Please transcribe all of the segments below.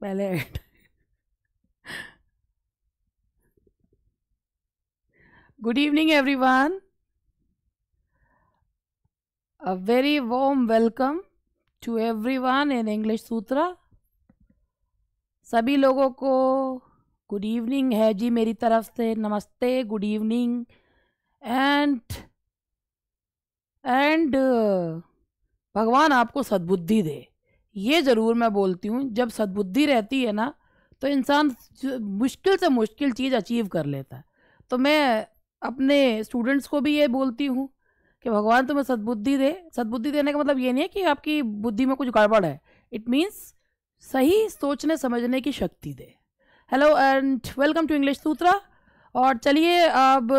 पहले good evening everyone very very welcome to every one in English Sutra सभी लोगों को गुड इवनिंग है जी मेरी तरफ से नमस्ते गुड इवनिंग एंड एंड भगवान आपको सद्बुद्धि दे ये ज़रूर मैं बोलती हूँ जब सदबुद्धि रहती है ना तो इंसान मुश्किल से मुश्किल चीज़ अचीव कर लेता है तो मैं अपने स्टूडेंट्स को भी ये बोलती हूँ कि भगवान तुम्हें सदबुद्धि दे सदबुद्धि देने का मतलब ये नहीं है कि आपकी बुद्धि में कुछ गड़बड़ है इट मीन्स सही सोचने समझने की शक्ति दे hello and welcome to English Sutra और चलिए अब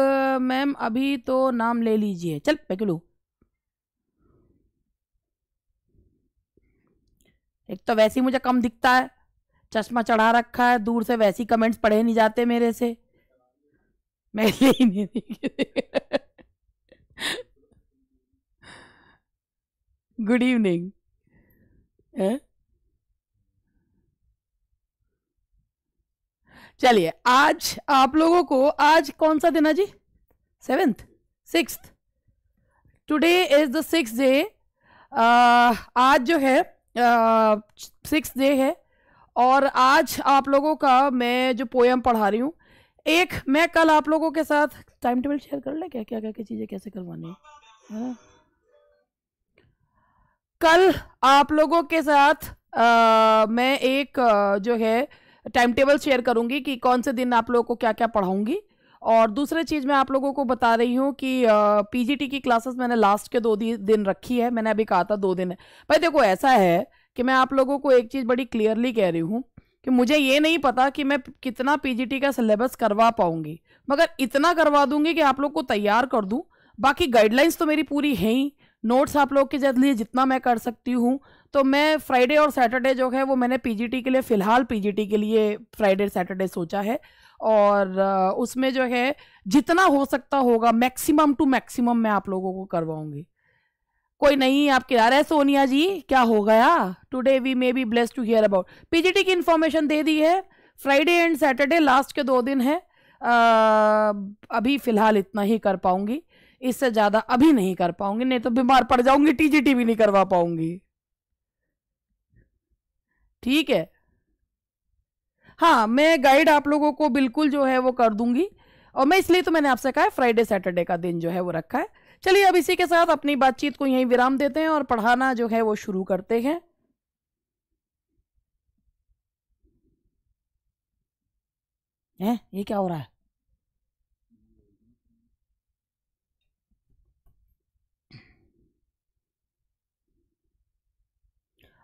मैम अभी तो नाम ले लीजिए चल पेकुलू एक तो वैसे ही मुझे कम दिखता है चश्मा चढ़ा रखा है दूर से वैसी कमेंट्स पढ़े नहीं जाते मेरे से मैं ही नहीं गुड इवनिंग चलिए आज आप लोगों को आज कौन सा दिन है जी seventh six today is the six day आज जो है सिक्स डे है और आज आप लोगों का मैं जो पोएम पढ़ा रही हूँ एक मैं कल आप लोगों के साथ टाइम टेबल शेयर कर लें क्या क्या क्या क्या चीज़ें कैसे करवानी है हाँ। कल आप लोगों के साथ आ, मैं एक जो है टाइम टेबल शेयर करूंगी कि कौन से दिन आप लोगों को क्या क्या पढ़ाऊंगी और दूसरी चीज़ मैं आप लोगों को बता रही हूँ कि पीजीटी की क्लासेस मैंने लास्ट के दो दिन रखी है मैंने अभी कहा था दो दिन भाई देखो ऐसा है कि मैं आप लोगों को एक चीज़ बड़ी क्लियरली कह रही हूँ कि मुझे ये नहीं पता कि मैं कितना पीजीटी का सिलेबस करवा पाऊंगी मगर इतना करवा दूंगी कि आप लोग को तैयार कर दूँ बाकी गाइडलाइंस तो मेरी पूरी है ही नोट्स आप लोग के लिए जितना मैं कर सकती हूँ तो मैं फ्राइडे और सैटरडे जो है वो मैंने पीजीटी के लिए फ़िलहाल पीजीटी के लिए फ्राइडे सैटरडे सोचा है और उसमें जो है जितना हो सकता होगा मैक्सिमम टू मैक्सिमम मैं आप लोगों को करवाऊंगी कोई नहीं आपके आ रहे सोनिया जी क्या हो गया today we may be bless to hear about PGT की इन्फॉर्मेशन दे दी है फ्राइडे एंड सैटरडे लास्ट के दो दिन है आ, अभी फ़िलहाल इतना ही कर पाऊंगी इससे ज़्यादा अभी नहीं कर पाऊंगी नहीं तो बीमार पड़ जाऊंगी टीजीटी भी नहीं करवा पाऊंगी ठीक है हाँ मैं गाइड आप लोगों को बिल्कुल जो है वो कर दूंगी और मैं इसलिए तो मैंने आपसे कहा है फ्राइडे सैटरडे का दिन जो है वो रखा है चलिए अब इसी के साथ अपनी बातचीत को यहीं विराम देते हैं और पढ़ाना जो है वो शुरू करते हैं है ये क्या हो रहा है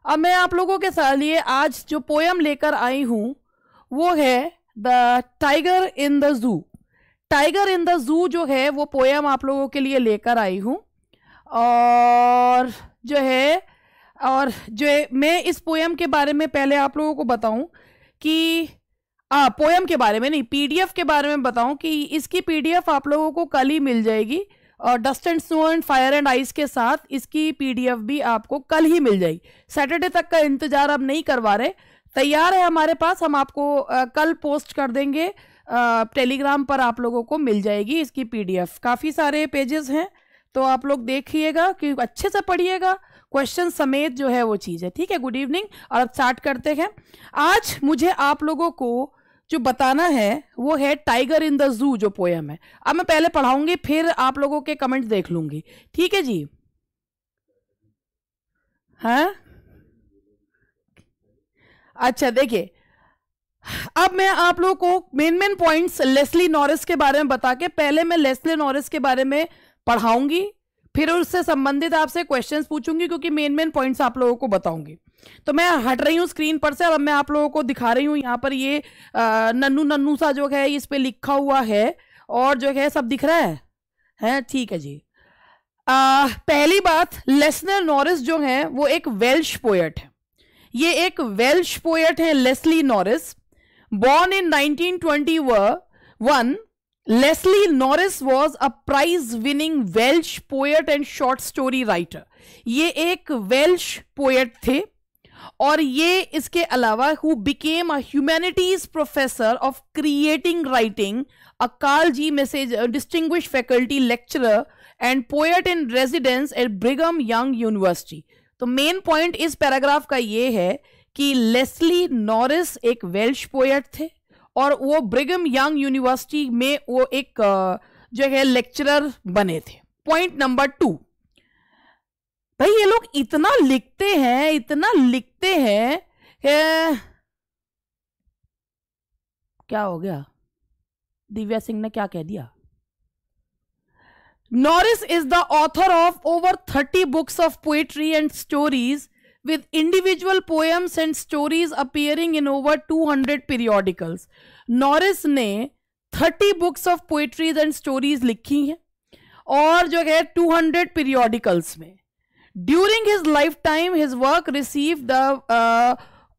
अब मैं आप लोगों के लिए आज जो पोयम लेकर आई हूं वो है the tiger in the zoo tiger in the zoo जो है वो पोएम आप लोगों के लिए लेकर आई हूँ और जो है और जो है मैं इस पोएम के बारे में पहले आप लोगों को बताऊं कि आ, पोएम के बारे में नहीं पीडीएफ के बारे में बताऊं कि इसकी पीडीएफ आप लोगों को कल ही मिल जाएगी और dust and snow and fire and ice के साथ इसकी पीडीएफ भी आपको कल ही मिल जाएगी सैटरडे तक का इंतज़ार अब नहीं करवा रहे तैयार है हमारे पास हम आपको आ, कल पोस्ट कर देंगे टेलीग्राम पर आप लोगों को मिल जाएगी इसकी पीडीएफ काफ़ी सारे पेजेस हैं तो आप लोग देखिएगा कि अच्छे से पढ़िएगा क्वेश्चन समेत जो है वो चीज़ है ठीक है गुड इवनिंग और अब स्टार्ट करते हैं आज मुझे आप लोगों को जो बताना है वो है टाइगर इन द जू जो पोएम है अब मैं पहले पढ़ाऊंगी फिर आप लोगों के कमेंट्स देख लूंगी ठीक है जी हाँ अच्छा देखिए अब मैं आप लोगों को main main points Leslie Norris के बारे में बता के पहले मैं लेस्ली नॉरिस के बारे में पढ़ाऊंगी फिर उससे संबंधित आपसे क्वेश्चंस पूछूंगी क्योंकि मेन मेन पॉइंट्स आप लोगों को बताऊंगी तो मैं हट रही हूँ स्क्रीन पर से अब मैं आप लोगों को दिखा रही हूँ यहाँ पर ये नन्नू नन्नू सा जो है इस पर लिखा हुआ है और जो है सब दिख रहा है हैं ठीक है जी आ, पहली बात लेसनर नॉरिस जो है वो एक वेल्श पोएट है ये एक वेल्श पोएट हैं लेस्ली नॉरिस 1920 वर one Leslie Norris was a prize winning Welsh poet and short story writer ये एक वेल्श पोएट थे और ये इसके अलावा who became a humanities professor of creating writing अकाल जी message distinguished faculty lecturer and poet in residence at Brigham Young University तो मेन पॉइंट इस पैराग्राफ का ये है कि लेस्ली नॉरिस एक वेल्श पोएट थे और वो ब्रिगम यंग यूनिवर्सिटी में वो एक जो है लेक्चरर बने थे पॉइंट नंबर टू भाई ये लोग इतना लिखते हैं इतना लिखते हैं क्या हो गया दिव्या सिंह ने क्या कह दिया Norris is the author of over 30 books of poetry and stories with individual poems and stories appearing in over 200 periodicals. Norris ने 30 books of poetries and stories लिखी हैं और जो है 200 periodicals में. During his lifetime, his work received the uh,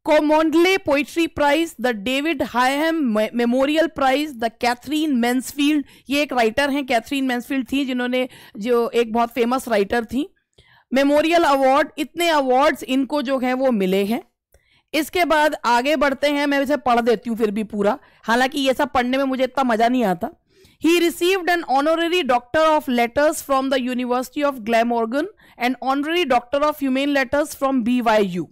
Cholmondeley poetry prize the David Higham memorial prize the Katherine Mansfield ये एक writer हैं कैथरीन मैंसफील्ड थी जिन्होंने जो एक बहुत फेमस राइटर थी मेमोरियल अवार्ड इतने अवार्ड्स इनको जो हैं वो मिले हैं इसके बाद आगे बढ़ते हैं मैं इसे पढ़ देती हूँ फिर भी पूरा हालांकि ये सब पढ़ने में मुझे इतना मज़ा नहीं आता He received an honorary Doctor of Letters from the University of Glamorgan and honorary Doctor of Humane Letters from BYU.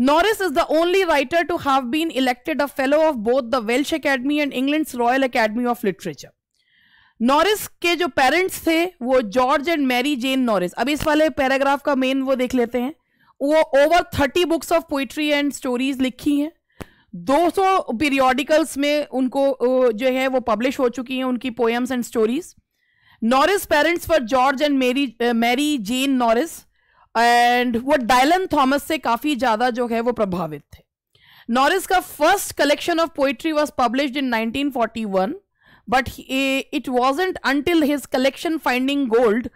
Norris is the only writer to have been elected a fellow of both the Welsh Academy and England's Royal Academy of Literature. Norris के जो parents थे वो George and Mary Jane Norris. अब इस वाले paragraph का main वो देख लेते हैं वो over thirty books of poetry and stories लिखी हैं 200 सौ पीरियोडिकल्स में उनको जो है वो पब्लिश हो चुकी हैं उनकी poems and stories Norris parents for George and Mary Mary Jane Norris and वो डायलन थॉमस से काफी ज्यादा जो है वो प्रभावित थे नॉरिस का first collection of poetry was publish in 1941 but it wasn't until his collection finding gold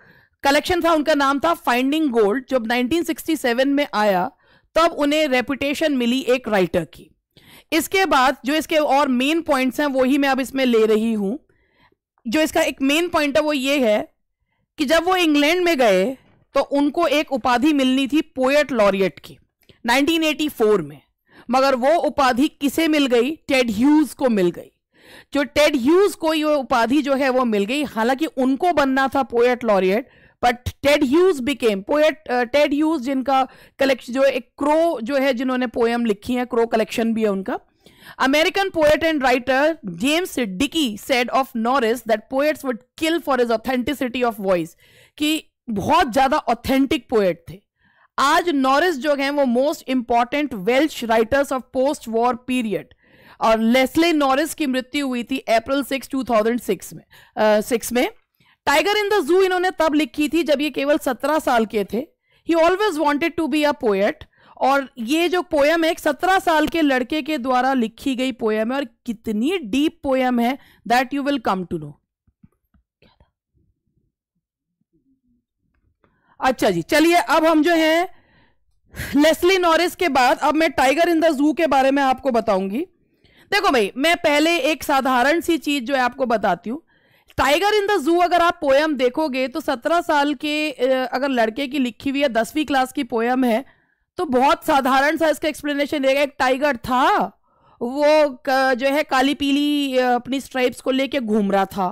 collection था उनका नाम था फाइंडिंग गोल्ड जब 1967 में आया तब उन्हें रेपुटेशन मिली एक राइटर की इसके बाद जो इसके और मेन पॉइंट्स हैं वो ही मैं अब इसमें ले रही हूं जो इसका एक मेन पॉइंट है वो ये है कि जब वो इंग्लैंड में गए तो उनको एक उपाधि मिलनी थी पोएट लॉरियट की 1984 में मगर वो उपाधि किसे मिल गई टेड ह्यूज को मिल गई जो टेड ह्यूज को ये उपाधि जो है वो मिल गई हालांकि उनको बनना था poet laureate but Ted Hughes became poet Ted Hughes जिनका कलेक्शन जो एक क्रो जो है जिन्होंने पोएम लिखी है क्रो कलेक्शन भी है उनका American poet and writer James Dickey said of Norris that poets would kill for his authenticity of voice कि बहुत ज्यादा ऑथेंटिक पोएट थे आज नॉरिस जो हैं वो most important Welsh writers of post war period और लेस्ले नॉरिस की मृत्यु हुई थी April six two thousand six में सिक्स uh, में टाइगर इन द जू इन्होंने तब लिखी थी जब ये केवल सत्रह साल के थे he always wanted to be a poet और ये जो पोयम है एक सत्रह साल के लड़के के द्वारा लिखी गई पोयम है और कितनी डीप पोयम है that you will come to know अच्छा जी चलिए अब हम जो है लेस्ली नॉरिस के बाद अब मैं टाइगर इन द जू के बारे में आपको बताऊंगी देखो भाई मैं पहले एक साधारण सी चीज जो है आपको बताती हूँ टाइगर इन द जू अगर आप पोयम देखोगे तो सत्रह साल के अगर लड़के की लिखी हुई है दसवीं क्लास की पोयम है तो बहुत साधारण सा इसका एक्सप्लेनेशन देगा एक टाइगर था वो जो है काली पीली अपनी स्ट्राइप्स को लेके घूम रहा था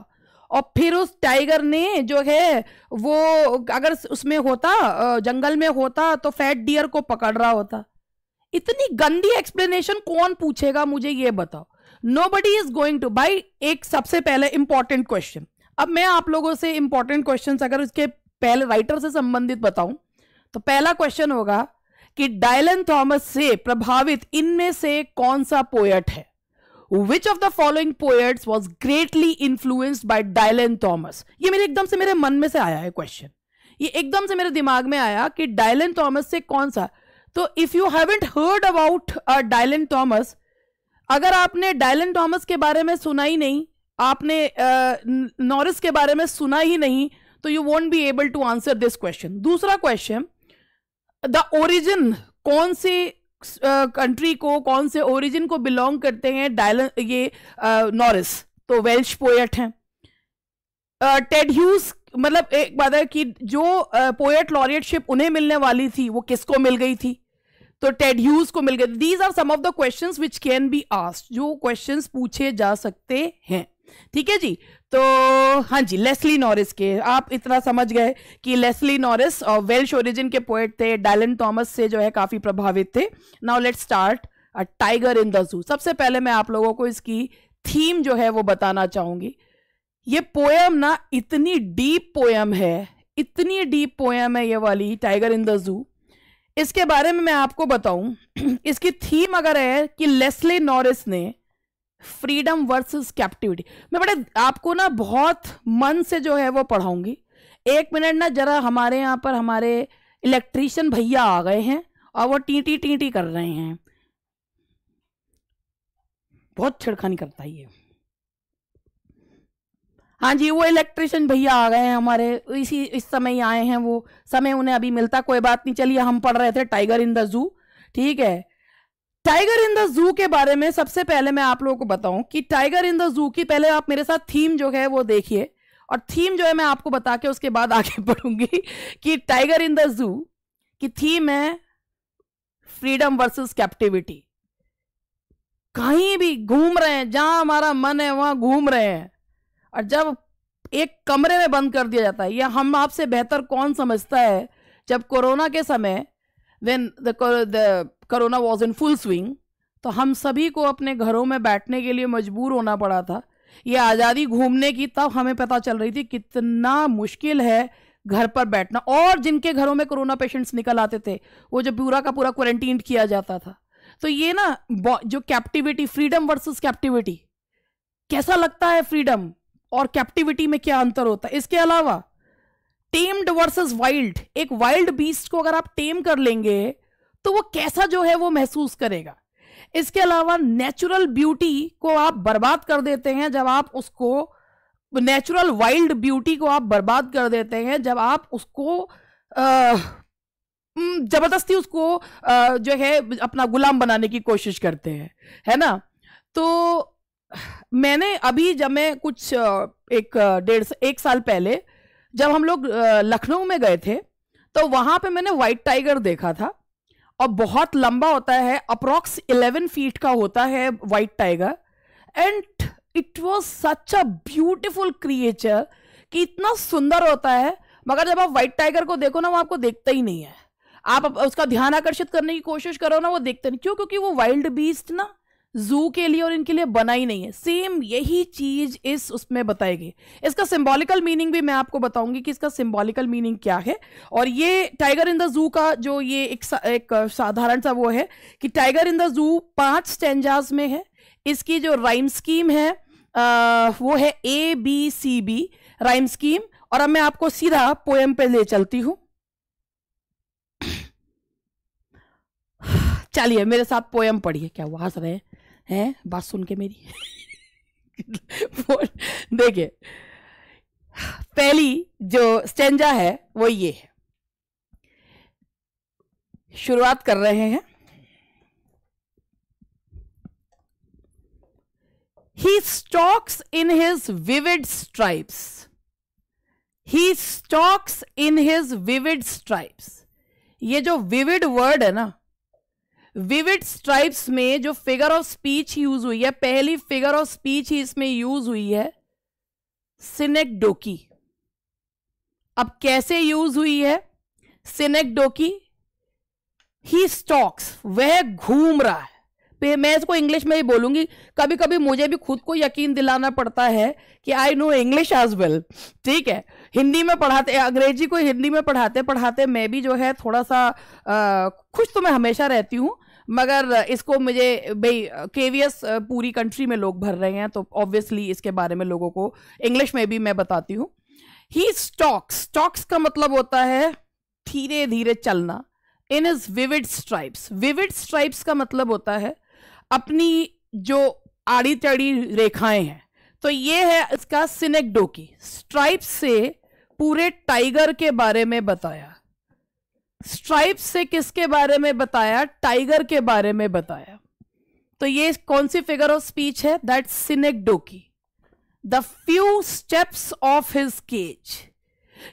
और फिर उस टाइगर ने जो है वो अगर उसमें होता जंगल में होता तो फैट डियर को पकड़ रहा होता इतनी गंदी एक्सप्लेनेशन कौन पूछेगा मुझे ये बताओ nobody is going to by एक सबसे पहले इंपॉर्टेंट क्वेश्चन अब मैं आप लोगों से इंपॉर्टेंट क्वेश्चन अगर उसके पहले राइटर से संबंधित बताऊं तो पहला क्वेश्चन होगा कि डायलन थॉमस से प्रभावित इनमें से कौन सा पोएट है which of the following poets was greatly influenced by Dylan Thomas ये मेरे एकदम से मेरे मन में से आया है क्वेश्चन ये एकदम से मेरे दिमाग में आया कि डायलन थॉमस से कौन सा तो if you haven't heard about Dylan Thomas अगर आपने डायलन थॉमस के बारे में सुना ही नहीं आपने नॉरिस uh, के बारे में सुना ही नहीं तो you won't be able to answer this question दूसरा क्वेश्चन द ओरिजिन कौन से कंट्री को कौन से ओरिजिन को बिलोंग करते हैं डायल ये नॉरिस तो वेल्श पोएट हैं टेड ह्यूज मतलब एक बात है कि जो पोएट लॉरियटशिप उन्हें मिलने वाली थी वो किसको मिल गई थी तो टेड ह्यूज को मिल गई these are some of the questions which can be asked जो क्वेश्चंस पूछे जा सकते हैं ठीक है जी तो हाँ जी लेस्ली नॉरिस के आप इतना समझ गए कि लेस्ली नॉरिस और वेल्श ओरिजिन के पोएट थे डायलन थॉमस से जो है काफ़ी प्रभावित थे now let start a tiger in the zoo सबसे पहले मैं आप लोगों को इसकी थीम जो है वो बताना चाहूँगी ये पोएम ना इतनी डीप पोएम है इतनी डीप पोएम है ये वाली टाइगर इन द जू इसके बारे में मैं आपको बताऊं इसकी थीम अगर है कि लेस्ले नॉरिस ने फ्रीडम वर्सेस कैप्टिविटी मैं बड़े आपको ना बहुत मन से जो है वो पढ़ाऊंगी एक मिनट ना जरा हमारे यहाँ पर हमारे इलेक्ट्रीशियन भैया आ गए हैं और वो टीटी टीटी कर रहे हैं बहुत छिड़खानी करता है ये हाँ जी वो इलेक्ट्रिशियन भैया आ गए हैं हमारे इसी इस समय ही आए हैं वो समय उन्हें अभी मिलता कोई बात नहीं चलिए हम पढ़ रहे थे टाइगर इन द जू ठीक है टाइगर इन द जू के बारे में सबसे पहले मैं आप लोगों को बताऊं कि टाइगर इन द जू की पहले आप मेरे साथ थीम जो है वो देखिए और थीम जो है मैं आपको बता के उसके बाद आगे बढ़ूंगी कि टाइगर इन द जू की थीम है फ्रीडम वर्सेस कैप्टिविटी कहीं भी घूम रहे हैं जहां हमारा मन है वहां घूम रहे हैं और जब एक कमरे में बंद कर दिया जाता है यह हम आपसे बेहतर कौन समझता है जब कोरोना के समय when the the corona was in full swing तो हम सभी को अपने घरों में बैठने के लिए मजबूर होना पड़ा था ये आज़ादी घूमने की तब हमें पता चल रही थी कितना मुश्किल है घर पर बैठना और जिनके घरों में कोरोना पेशेंट्स निकल आते थे वो जो पूरा का पूरा क्वारंटीन किया जाता था तो ये ना जो कैप्टिविटी फ्रीडम वर्सेस कैप्टिविटी कैसा लगता है फ्रीडम और कैप्टिविटी में क्या अंतर होता है इसके अलावा टेम्ड वर्सेस वाइल्ड एक वाइल्ड बीस्ट को अगर आप टेम कर लेंगे तो वो कैसा जो है वो महसूस करेगा इसके अलावा नेचुरल ब्यूटी को आप बर्बाद कर देते हैं जब आप उसको नेचुरल वाइल्ड ब्यूटी को आप बर्बाद कर देते हैं जब आप उसको जबरदस्ती उसको आ, जो है अपना गुलाम बनाने की कोशिश करते हैं है ना तो मैंने अभी जब मैं कुछ एक डेढ़ एक साल पहले जब हम लोग लखनऊ में गए थे तो वहां पे मैंने वाइट टाइगर देखा था और बहुत लंबा होता है अप्रॉक्स 11 फीट का होता है white tiger and it was such a beautiful creature कि इतना सुंदर होता है मगर जब आप व्हाइट टाइगर को देखो ना वो आपको देखता ही नहीं है आप उसका ध्यान आकर्षित करने की कोशिश करो ना वो देखते नहीं क्यों क्योंकि वो वाइल्ड बीस्ट ना जू के लिए और इनके लिए बना ही नहीं है सेम यही चीज इस उसमें बताई गई इसका सिंबॉलिकल मीनिंग भी मैं आपको बताऊंगी कि इसका सिंबॉलिकल मीनिंग क्या है और ये टाइगर इन द जू का जो ये एक, सा, एक साधारण सा वो है कि टाइगर इन द जू पांच स्टेंजाज में है इसकी जो राइम स्कीम है आ, वो है A B C B rhyme scheme और अब मैं आपको सीधा पोएम पे ले चलती हूं चलिए मेरे साथ पोएम पढ़िए क्या वहां हंस रहे हैं हैं बात सुन के मेरी देखिए पहली जो स्टेंजा है वो ये है शुरुआत कर रहे हैं he stalks in his vivid stripes he stalks in his vivid stripes ये जो विविड वर्ड है ना विविड स्ट्राइप्स में जो फिगर ऑफ स्पीच यूज हुई है पहली फिगर ऑफ स्पीच ही इसमें यूज हुई है सिनेकडोकी अब कैसे यूज हुई है सिनेकडोकी ही स्टॉक्स वह घूम रहा है मैं इसको इंग्लिश में ही बोलूंगी कभी कभी मुझे भी खुद को यकीन दिलाना पड़ता है कि I know English as well ठीक है हिंदी में पढ़ाते अंग्रेजी को हिंदी में पढ़ाते पढ़ाते मैं भी जो है थोड़ा सा आ, खुश तो मैं हमेशा रहती हूँ मगर इसको मुझे भाई केवीएस पूरी कंट्री में लोग भर रहे हैं तो ऑब्वियसली इसके बारे में लोगों को इंग्लिश में भी मैं बताती हूँ ही स्टॉक्स स्टॉक्स का मतलब होता है धीरे धीरे चलना in is vivid stripes vivid stripes का मतलब होता है अपनी जो आड़ी टेढ़ी रेखाएं हैं तो ये है इसका सिनेकडो की से पूरे टाइगर के बारे में बताया स्ट्राइप से किसके बारे में बताया टाइगर के बारे में बताया तो ये कौन सी फिगर ऑफ स्पीच है दैट डोकी the few steps of his cage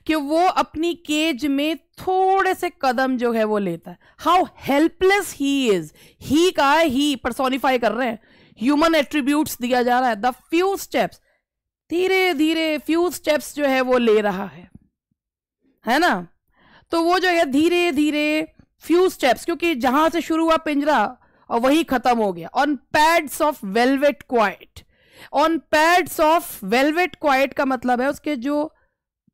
कि वो अपनी केज में थोड़े से कदम जो है वो लेता है हाउ हेल्पलेस ही इज ही का ही परसोनिफाई कर रहे हैं ह्यूमन एट्रीब्यूट दिया जा रहा है द फ्यू स्टेप्स धीरे धीरे फ्यू स्टेप्स जो है वो ले रहा है है ना तो वो जो है धीरे धीरे फ्यू स्टेप्स क्योंकि जहां से शुरू हुआ पिंजरा और वही खत्म हो गया on pads of velvet quiet on pads of velvet quiet का मतलब है उसके जो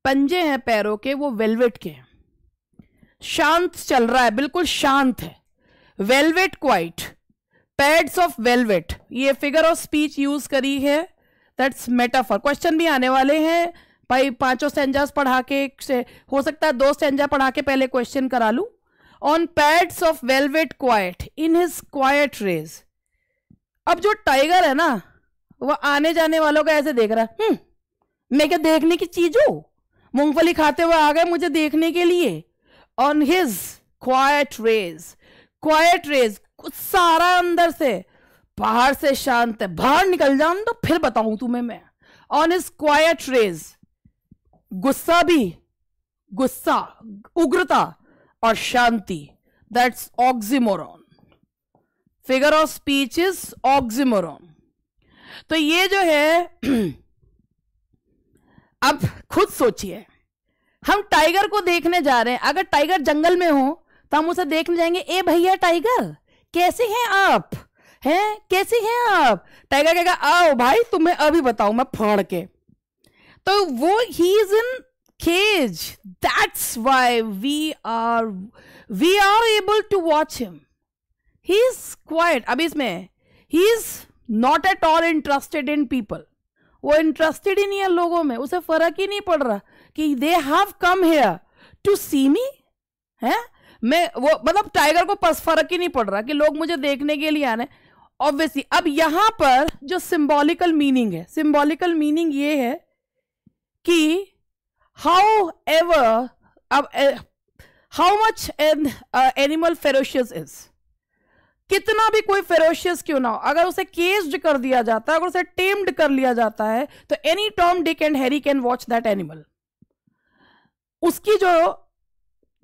पंजे हैं पैरों के वो वेलवेट के हैं शांत चल रहा है बिल्कुल शांत है velvet quiet pads of velvet ये फिगर ऑफ स्पीच यूज करी है दैट्स मेटाफर क्वेश्चन भी आने वाले हैं भाई पांचों स्टेंजास पढ़ा के से हो सकता है दो सेंजा पढ़ा के पहले क्वेश्चन करा लू on pads of velvet quiet in his quiet rage अब जो टाइगर है ना वो आने जाने वालों का ऐसे देख रहा है हम्म, मैं क्या देखने की चीज हूँ मूंगफली खाते हुए आ गए मुझे देखने के लिए on his quiet rage quiet rage सारा अंदर से बाहर से शांत है बाहर निकल जाऊं तो फिर बताऊं तुम्हें मैं ऑन इज क्वाइट रेज गुस्सा भी गुस्सा उग्रता और शांति that's oxymoron figure of speech is oxymoron तो ये जो है अब खुद सोचिए हम टाइगर को देखने जा रहे हैं अगर टाइगर जंगल में हो तो हम उसे देखने जाएंगे ए भैया टाइगर कैसे हैं आप हैं कैसी हैं आप टाइगर कहेगा आओ भाई तुम्हें अभी बताऊं मैं फाड़ के तो वो he is in cage that's why we are we are able to watch him he is quiet अभी इसमें he is not at all interested in people वो इंटरेस्टेड ही नहीं है लोगों में उसे फर्क ही नहीं पड़ रहा कि they have come here to see me है मैं वो मतलब टाइगर को फर्क ही नहीं पड़ रहा कि लोग मुझे देखने के लिए आ रहे हैं ऑब्वियसली अब यहां पर जो सिंबॉलिकल मीनिंग है सिंबॉलिकल मीनिंग ये है कि how ever how much an animal ferocious is कितना भी कोई फेरोशियस क्यों ना हो अगर उसे केस्ड कर दिया जाता है अगर उसे टेम्ड कर लिया जाता है तो any Tom Dick and Harry can watch that animal उसकी जो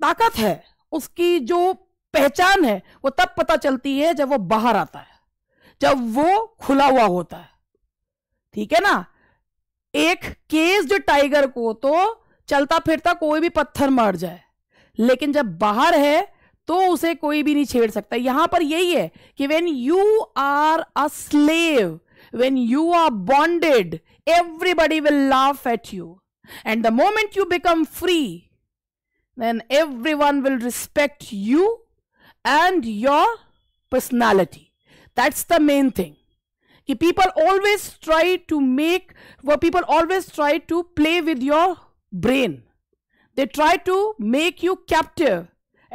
ताकत है उसकी जो पहचान है वो तब पता चलती है जब वो बाहर आता है जब वो खुला हुआ होता है ठीक है ना एक जो टाइगर को तो चलता फिरता कोई भी पत्थर मर जाए लेकिन जब बाहर है तो उसे कोई भी नहीं छेड़ सकता यहां पर यही है कि when you are a slave when you are bonded everybody will laugh at you and the moment you become free then every one will respect you and your personality that's the main thing कि people always try to make well, people always try to play with your brain they try to make you captive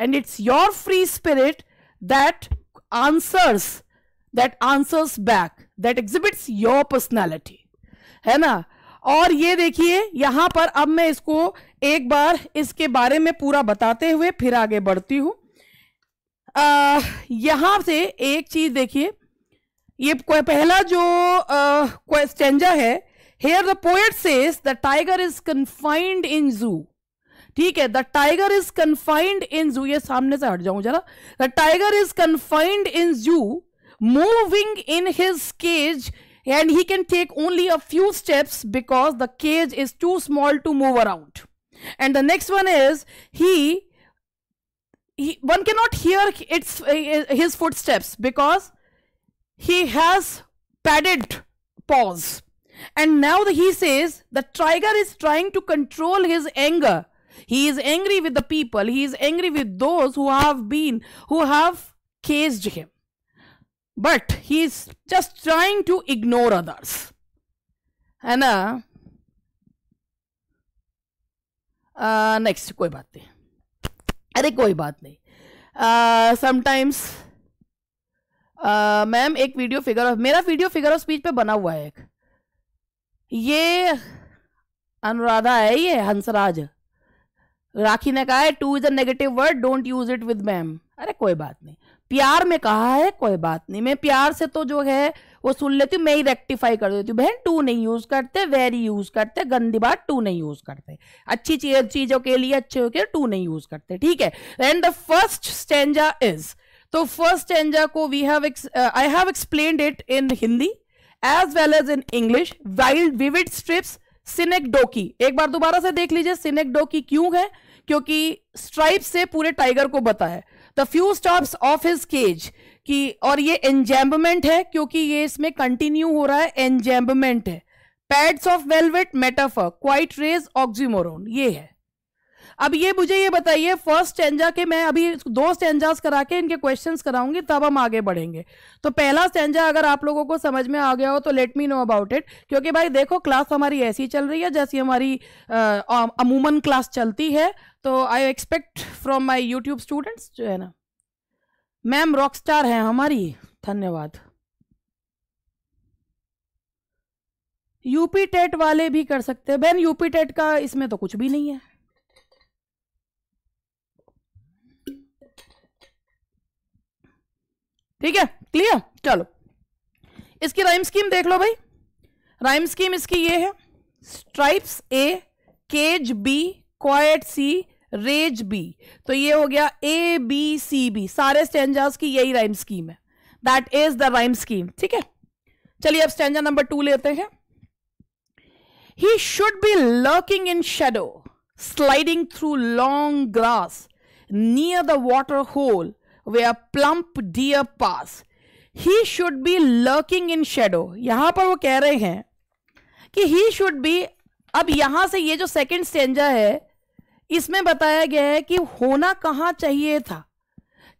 and it's your free spirit that answers that answers back that exhibits your personality है ना और ये देखिए यहां पर अब मैं इसको एक बार इसके बारे में पूरा बताते हुए फिर आगे बढ़ती हूं यहाँ से एक चीज देखिए ये पहला जो क्वेश्चनजा है here the poet says the tiger is confined in zoo ठीक है the tiger is confined in zoo ये सामने से हट जाऊं जरा the tiger is confined in zoo moving in his cage and he can take only a few steps because the cage is too small to move around and the next one is he he, one cannot hear its his footsteps because he has padded paws and now the, he says the tiger is trying to control his anger he is angry with the people he is angry with those who have been who have caged him but he is just trying to ignore others है uh, next, next कोई बात नहीं अरे कोई बात नहीं sometimes ma'am एक video figure of मेरा वीडियो फिगर ऑफ स्पीच पे बना हुआ है एक ये अनुराधा है ये हंसराज राखी ने कहा है too is a negative word don't use it with ma'am अरे कोई बात नहीं प्यार में कहा है कोई बात नहीं मैं प्यार से तो जो है वो सुन लेती हूँ मैं ही रेक्टिफाई कर देती हूँ बहन टू नहीं यूज करते वेरी यूज करते गंदी बात टू नहीं यूज करते अच्छी चीजों के लिए अच्छे के टू नहीं यूज करते ठीक है and the first stanza is तो फर्स्ट स्टेंजा को we have I have explain it in Hindi as well as in English wild vivid stripes synecdoche एक बार दोबारा से देख लीजिए सिनेकडोकी क्यों है क्योंकि स्ट्राइप से पूरे टाइगर को बता है the few stops of his cage कि और ये एंजेम्बमेंट है क्योंकि ये इसमें कंटिन्यू हो रहा है एंजेम्बमेंट है pads of velvet metaphor quiet rage oxymoron ये है अब ये मुझे ये बताइए फर्स्ट स्टेंजा के मैं अभी दो स्टेंजास करा के इनके क्वेश्चंस कराऊंगी तब हम आगे बढ़ेंगे तो पहला स्टेंजा अगर आप लोगों को समझ में आ गया हो तो let me know about it क्योंकि भाई देखो क्लास हमारी ऐसी चल रही है जैसी हमारी अमूमन क्लास चलती है तो I expect from my YouTube students जो है ना मैम रॉकस्टार है हमारी धन्यवाद यूपी टेट वाले भी कर सकते हैं बहन यूपी टेट का इसमें तो कुछ भी नहीं है ठीक है क्लियर चलो इसकी राइम स्कीम देख लो भाई राइम स्कीम इसकी ये है stripes A cage B quiet C rage B तो ये हो गया ए बी सी बी सारे स्टेंजर्स की यही राइम स्कीम है that is the rhyme scheme ठीक है चलिए अब स्टेंजर नंबर टू लेते हैं he should be lurking in shadow sliding through long grass near the water hole where plump deer pass he should be lurking in shadow यहां पर वो कह रहे हैं कि he should be अब यहां से ये जो सेकेंड स्टेंजा है इसमें बताया गया है कि होना कहाँ चाहिए था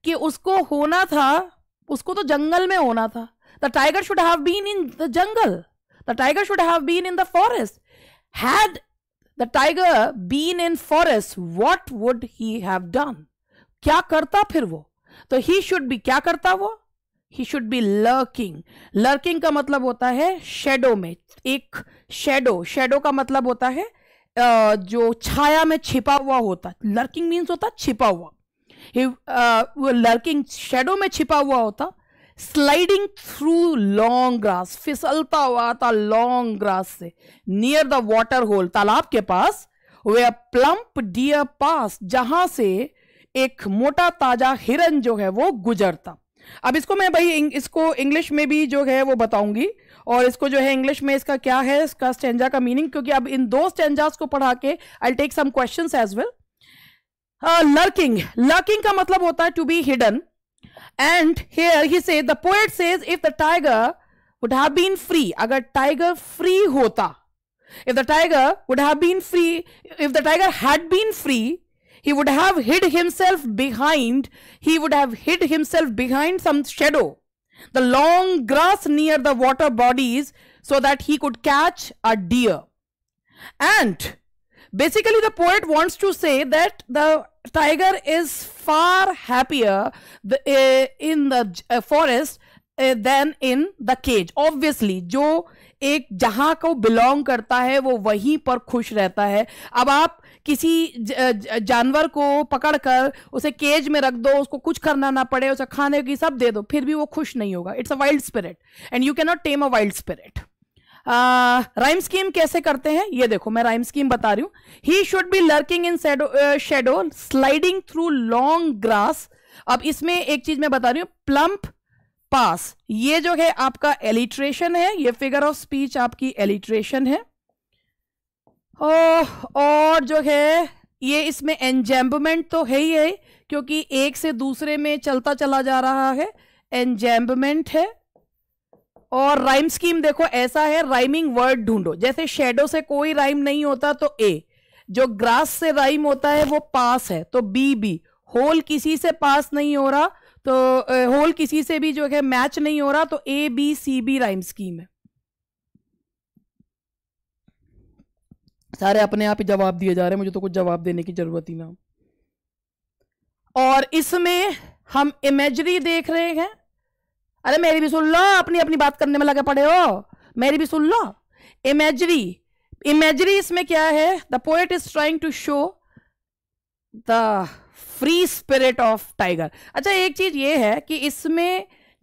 कि उसको होना था उसको तो जंगल में होना था the tiger should have been in the jungle the tiger should have been in the forest had the tiger been in forest what would he have done क्या करता फिर वो तो ही शुड बी क्या करता वो he should be lurking lurking का मतलब होता है शेडो में एक शेडो शेडो का मतलब होता है जो छाया में छिपा हुआ होता है लर्किंग मीन्स होता है छिपा हुआ वो लर्किंग शेडो में छिपा हुआ होता स्लाइडिंग थ्रू लॉन्ग ग्रास फिसलता हुआ था लॉन्ग ग्रास से नियर द वॉटर होल तालाब के पास वे प्लम्प डियर पास जहां से एक मोटा ताजा हिरन जो है वो गुजरता अब इसको मैं भाई इसको इंग्लिश में भी जो है वो बताऊंगी और इसको जो है इंग्लिश में इसका क्या है इसका स्टेंजा का मीनिंग क्योंकि अब इन दो स्टेंजाज को पढ़ा के I take some question as well lurking lurking का मतलब होता है to be hidden and here ही से poet says if the tiger would have been free अगर टाइगर फ्री होता if the tiger would have been free if the tiger had been free he would have hid himself behind he would have hid himself behind some shadow the long grass near the water bodies so that he could catch a deer. And basically, the poet wants to say that the tiger is far happier the, uh, in the uh, forest uh, than in the cage. Obviously, जो एक जहां को belong करता है वो वहीं पर खुश रहता है अब आप किसी जानवर को पकड़कर उसे केज में रख दो उसको कुछ करना ना पड़े उसे खाने की सब दे दो फिर भी वो खुश नहीं होगा it's a wild spirit and you cannot tame a wild spirit rhyme scheme कैसे करते हैं ये देखो मैं राइम स्कीम बता रही हूं he should be lurking in shadow sliding through long grass अब इसमें एक चीज मैं बता रही हूँ प्लम्प पास ये जो है आपका एलिट्रेशन है ये फिगर ऑफ स्पीच आपकी एलिट्रेशन है और जो है ये इसमें एंजेम्बमेंट तो है ही है क्योंकि एक से दूसरे में चलता चला जा रहा है एंजेम्बमेंट है और राइम स्कीम देखो ऐसा है राइमिंग वर्ड ढूंढो जैसे शेडो से कोई राइम नहीं होता तो ए जो ग्रास से राइम होता है वो पास है तो बी बी होल किसी से पास नहीं हो रहा तो होल किसी से भी जो है मैच नहीं हो रहा तो A B C B rhyme scheme है सारे अपने आप ही जवाब दिए जा रहे हैं मुझे तो कुछ जवाब देने की जरूरत ही ना और इसमें हम इमेजरी देख रहे हैं अरे मेरी भी सुन लो अपनी अपनी बात करने में लगे पड़े हो मेरी भी सुन लो इमेजरी इमेजरी इसमें क्या है the poet is trying to show the free spirit of tiger अच्छा एक चीज ये है कि इसमें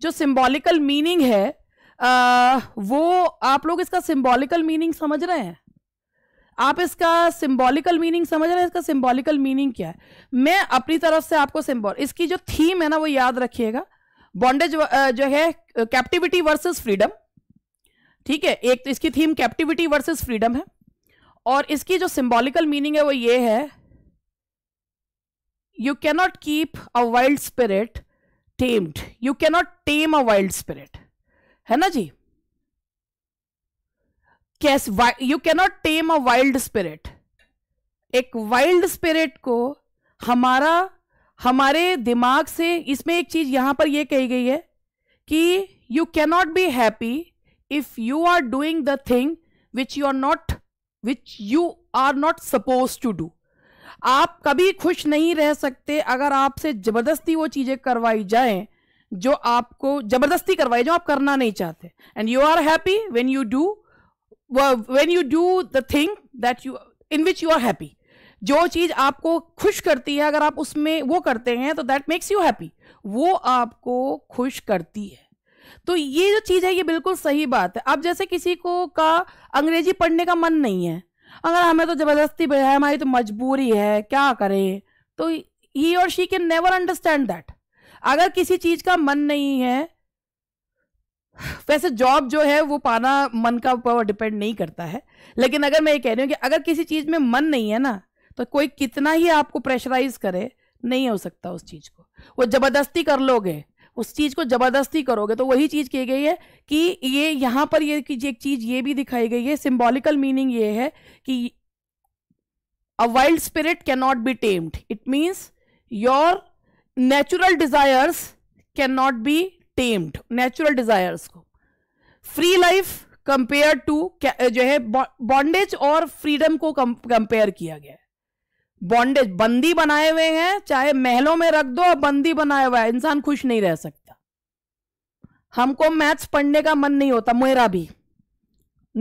जो सिम्बॉलिकल मीनिंग है आ, वो आप लोग इसका सिंबॉलिकल मीनिंग समझ रहे हैं आप इसका सिंबॉलिकल मीनिंग समझ रहे हैं इसका सिंबॉलिकल मीनिंग क्या है मैं अपनी तरफ से आपको सिंबॉल इसकी जो थीम है ना वो याद रखिएगा बॉन्डेज जो है कैप्टिविटी वर्सेस फ्रीडम ठीक है एक तो इसकी थीम कैप्टिविटी वर्सेस फ्रीडम है और इसकी जो सिंबॉलिकल मीनिंग है वो ये है you cannot keep a wild spirit tamed you cannot tame a wild spirit है ना जी case you cannot tame a wild spirit एक वाइल्ड स्पिरिट को हमारा हमारे दिमाग से इसमें एक चीज यहां पर यह कही गई है कि you cannot be happy if you are doing the thing which you are not which you are not suppose to do आप कभी खुश नहीं रह सकते अगर आपसे जबरदस्ती वो चीजें करवाई जाए जो आपको जबरदस्ती करवाई जो आप करना नहीं चाहते and you are happy when you do when you do the thing that you in which you are happy जो चीज आपको खुश करती है अगर आप उसमें वो करते हैं तो दैट मेक्स यू हैप्पी वो आपको खुश करती है तो ये जो चीज है ये बिल्कुल सही बात है अब जैसे किसी को का अंग्रेजी पढ़ने का मन नहीं है अगर हमें तो जबरदस्ती है हमारी तो मजबूरी है क्या करें तो ही और she can never understand that अगर किसी चीज का मन नहीं है वैसे जॉब जो है वो पाना मन का ऊपर डिपेंड नहीं करता है लेकिन अगर मैं ये कह रही हूँ कि अगर किसी चीज़ में मन नहीं है ना तो कोई कितना ही आपको प्रेशराइज करे नहीं हो सकता उस चीज़ को वो ज़बरदस्ती कर लोगे उस चीज़ को ज़बरदस्ती करोगे तो वही चीज़ की गई है कि ये यहां पर ये कि एक चीज़ ये भी दिखाई गई है सिंबॉलिकल मीनिंग ये है कि a wild spirit can not be tamed it means your natural desires can not be tamed natural desires को फ्री लाइफ कंपेयर टू जो है बॉन्डेज और फ्रीडम को कंपेयर किया गया है बॉन्डेज बंदी बनाए हुए हैं चाहे महलों में रख दो बंदी बनाया हुआ है इंसान खुश नहीं रह सकता हमको मैथ्स पढ़ने का मन नहीं होता मेरा भी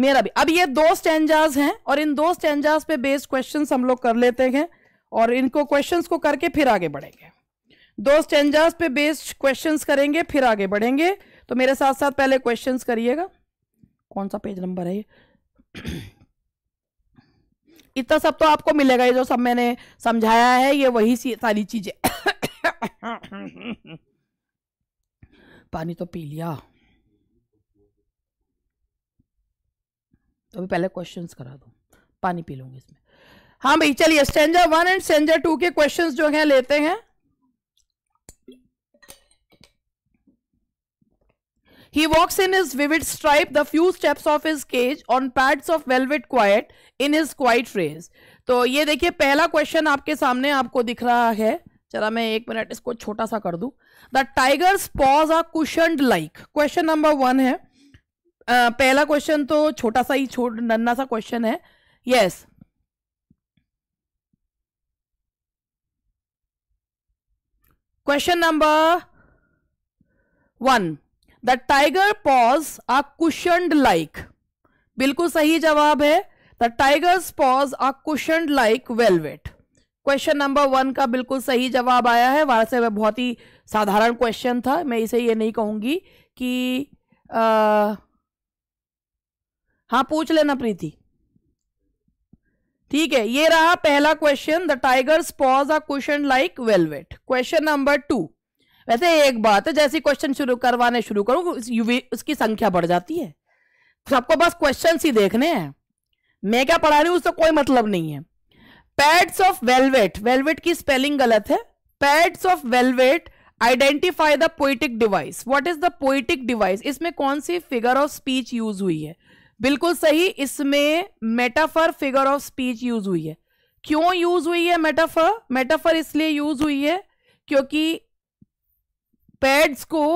मेरा भी अब ये दो स्टेंजाज हैं और इन दो स्टेंजाज पे बेस्ड क्वेश्चंस हम लोग कर लेते हैं और इनको क्वेश्चंस को करके फिर आगे बढ़ेंगे दो स्टेंजर्स पे बेस्ड क्वेश्चंस करेंगे फिर आगे बढ़ेंगे तो मेरे साथ साथ पहले क्वेश्चंस करिएगा कौन सा पेज नंबर है ये इतना सब तो आपको मिलेगा ये जो सब मैंने समझाया है ये वही सी सारी चीजें पानी तो पी लिया तो पहले क्वेश्चंस करा दो पानी पी लूंगी इसमें हाँ भाई चलिए stanza one and stanza two के क्वेश्चंस जो हैं लेते हैं He walks in his vivid stripe the few steps of his cage on pads of velvet quiet in his quiet rays. तो ये देखिए पहला क्वेश्चन आपके सामने आपको दिख रहा है चला मैं एक मिनट इसको छोटा सा कर दू the tiger's paws are cushioned like question number one है आ, पहला क्वेश्चन तो छोटा सा ही छोट नन्ना सा क्वेश्चन है yes yes. Question number one the tiger paws are cushioned like बिल्कुल सही जवाब है the tiger's paws are cushioned like velvet question number one का बिल्कुल सही जवाब आया है वहां से वह बहुत ही साधारण क्वेश्चन था मैं इसे ये नहीं कहूंगी कि आ, हाँ पूछ लेना प्रीति ठीक है ये रहा पहला question the tiger's paws are cushion like velvet question number two वैसे एक बात है जैसे क्वेश्चन शुरू करवाने शुरू करो उसकी संख्या बढ़ जाती है सबको बस क्वेश्चन ही देखने हैं मैं क्या पढ़ा रही हूं उससे कोई मतलब नहीं है पैड्स ऑफ वेलवेट वेलवेट की स्पेलिंग गलत है pads of velvet identify the poetic device what is the poetic device इसमें कौन सी फिगर ऑफ स्पीच यूज हुई है बिल्कुल सही इसमें metaphor figure of speech use हुई है क्यों यूज हुई है मेटाफर मेटाफर इसलिए यूज हुई है क्योंकि पैड्स को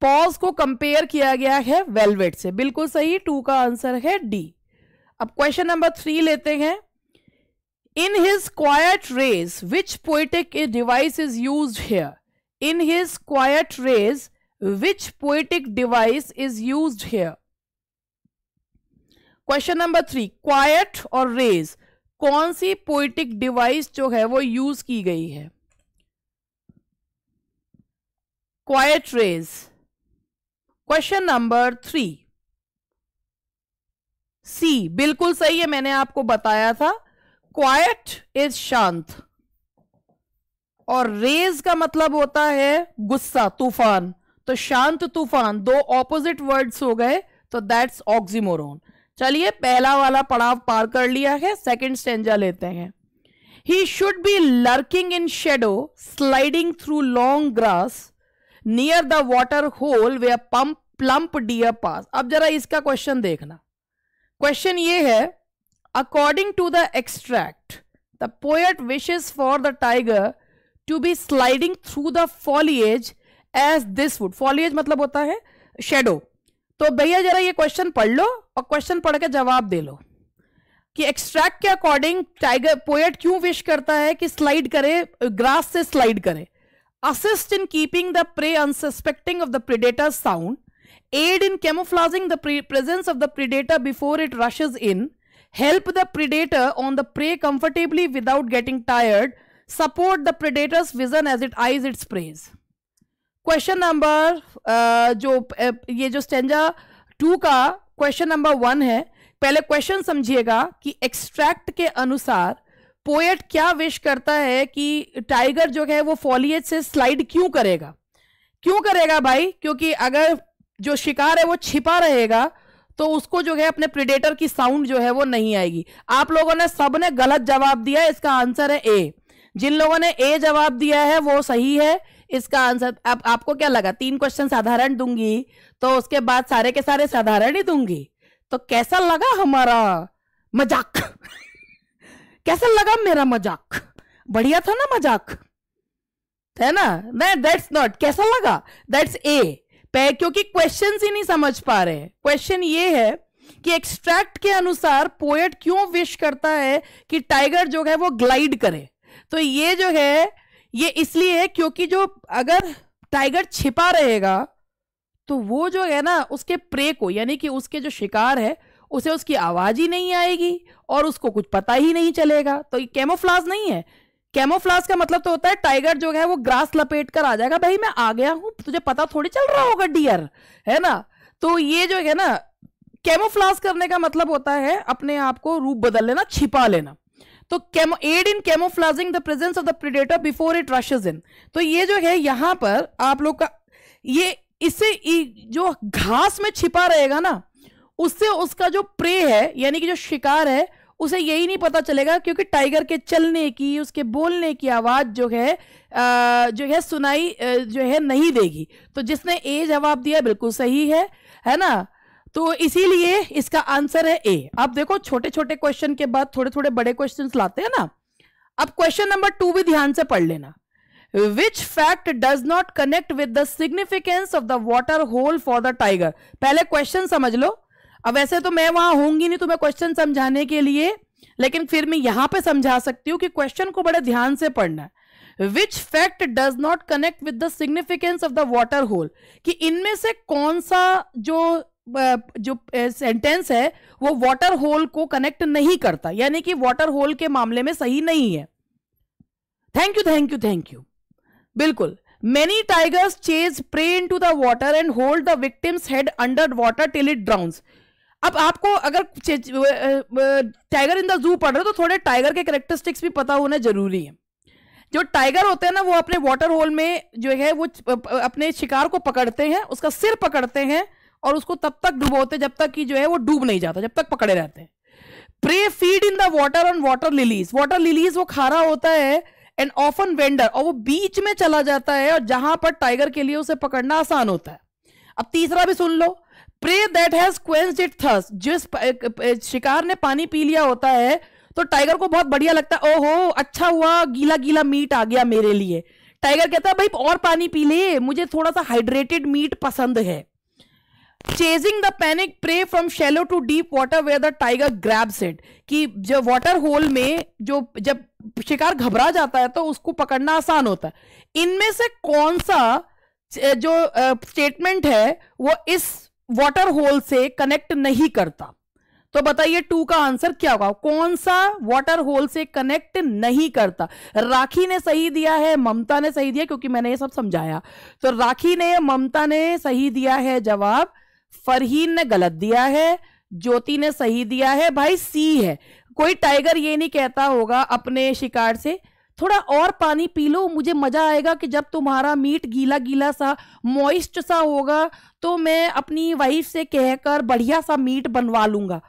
पॉज को कंपेयर किया गया है वेलवेट से बिल्कुल सही टू का आंसर है डी अब क्वेश्चन नंबर थ्री लेते हैं in his quiet rage which poetic device is use here in his quiet rage which poetic device is use here question number three quiet और rage कौन सी poetic device जो है वो use की गई है quiet rays. Question number three C बिल्कुल सही है मैंने आपको बताया था क्वाइट इज शांत और रेज का मतलब होता है गुस्सा तूफान तो शांत तूफान दो ऑपोजिट वर्ड्स हो गए तो दैट्स ऑक्सीमोरोन चलिए पहला वाला पड़ाव पार कर लिया है सेकंड स्टेंजा लेते हैं he should be lurking in shadow sliding through long grass near the water hole where pump plump deer pass अब जरा इसका क्वेश्चन देखना क्वेश्चन ये है according to the extract the poet wishes for the tiger to be sliding through the foliage as this would foliage मतलब होता है shadow तो भैया जरा ये क्वेश्चन पढ़ लो और क्वेश्चन पढ़ के जवाब दे लो कि एक्सट्रैक्ट के अकॉर्डिंग टाइगर पोएट क्यों विश करता है कि स्लाइड करे ग्रास से स्लाइड करे assist in keeping the prey unsuspecting of the predator's sound, aid in camouflaging the pre presence of the predator before it rushes in, help the predator on the prey comfortably without getting tired, support the predator's vision as it eyes its preys. Question number, uh, jo, uh, ये जो stanza two का question number one है पहले question समझिएगा कि extract के अनुसार poet क्या विश करता है कि टाइगर जो है वो फॉलिएज से स्लाइड क्यों करेगा क्यों करेगा भाई क्योंकि अगर जो शिकार है वो छिपा रहेगा तो उसको जो है अपने प्रिडेटर की साउंड जो है वो नहीं आएगी आप लोगों ने सबने गलत जवाब दिया इसका आंसर है ए जिन लोगों ने ए जवाब दिया है वो सही है इसका आंसर आप, आपको क्या लगा तीन क्वेश्चन साधारण दूंगी तो उसके बाद सारे के सारे साधारण ही दूंगी तो कैसा लगा हमारा मजाक कैसा लगा मेरा मजाक बढ़िया था ना मजाक है ना नहीं दैट्स नॉट कैसा लगा दैट्स ए क्योंकि क्वेश्चन ही नहीं समझ पा रहे क्वेश्चन ये है कि एक्सट्रैक्ट के अनुसार पोएट क्यों विश करता है कि टाइगर जो है वो ग्लाइड करे तो ये जो है ये इसलिए है क्योंकि जो अगर टाइगर छिपा रहेगा तो वो जो है ना उसके प्रे को यानी कि उसके जो शिकार है उसे उसकी आवाज ही नहीं आएगी और उसको कुछ पता ही नहीं चलेगा तो ये कैमोफ्लाज नहीं है कैमोफ्लाज का मतलब तो होता है टाइगर जो है वो ग्रास लपेट कर आ जाएगा भाई मैं आ गया हूं तुझे पता थोड़ी चल रहा होगा डियर है ना तो ये जो है ना कैमोफ्लाज करने का मतलब होता है अपने आप को रूप बदल लेना छिपा लेना तो camo aid in camouflaging the presence of the predator before it rushes in तो ये जो है यहां पर आप लोग का ये इससे जो घास में छिपा रहेगा ना उससे उसका जो प्रे है यानी कि जो शिकार है उसे यही नहीं पता चलेगा क्योंकि टाइगर के चलने की उसके बोलने की आवाज़ जो है जो है सुनाई जो है नहीं देगी तो जिसने ए जवाब दिया बिल्कुल सही है है ना तो इसीलिए इसका आंसर है ए अब देखो छोटे छोटे क्वेश्चन के बाद थोड़े थोड़े बड़े क्वेश्चन लाते हैं ना अब क्वेश्चन नंबर टू भी ध्यान से पढ़ लेना which fact does not connect with the significance of the water hole for the tiger पहले क्वेश्चन समझ लो अब वैसे तो मैं वहां होंगी नहीं तुम्हें क्वेश्चन समझाने के लिए लेकिन फिर मैं यहां पे समझा सकती हूँ कि क्वेश्चन को बड़े ध्यान से पढ़ना है which fact does not connect with the significance of the water hole कि इनमें से कौन सा जो जो सेंटेंस है वो वॉटर होल को कनेक्ट नहीं करता यानी कि वॉटर होल के मामले में सही नहीं है thank you thank you thank you बिल्कुल many tigers chase prey into the water and hold the victim's head under water till it अब आपको अगर टाइगर इन द जू पढ़ रहे हो तो थोड़े टाइगर के करेक्टरिस्टिक्स भी पता होना जरूरी है जो टाइगर होते हैं ना वो अपने वाटर होल में जो है वो अपने शिकार को पकड़ते हैं उसका सिर पकड़ते हैं और उसको तब तक डुबोते जब तक कि जो है वो डूब नहीं जाता जब तक पकड़े रहते हैं prey feed in the water on water lilies water lilies वो खारा होता है एंड ऑफन वेंडर और वो बीच में चला जाता है और जहां पर टाइगर के लिए उसे पकड़ना आसान होता है अब तीसरा भी सुन लो prey that has quenched its thirst जिस शिकार ने पानी पी लिया होता है तो टाइगर को बहुत बढ़िया लगता है ओहो अच्छा हुआ गीला गीला मीट आ गया मेरे लिए टाइगर कहता है भाई और पानी पी ले मुझे थोड़ा सा हाइड्रेटेड मीट पसंद है chasing the panic prey from shallow to deep water where the tiger grabs it कि जब वाटर होल में जो जब शिकार घबरा जाता है तो उसको पकड़ना आसान होता है इनमें से कौन सा जो स्टेटमेंट है वो इस वाटर होल से कनेक्ट नहीं करता तो बताइए टू का आंसर क्या होगा कौन सा वाटर होल से कनेक्ट नहीं करता राखी ने सही दिया है ममता ने सही दिया क्योंकि मैंने ये सब समझाया तो राखी ने ममता ने सही दिया है जवाब फरहीन ने गलत दिया है ज्योति ने सही दिया है भाई सी है कोई टाइगर ये नहीं कहता होगा अपने शिकार से थोड़ा और पानी पी लो मुझे मज़ा आएगा कि जब तुम्हारा मीट गीला गीला सा मॉइस्ट सा होगा तो मैं अपनी वाइफ से कहकर बढ़िया सा मीट बनवा लूंगा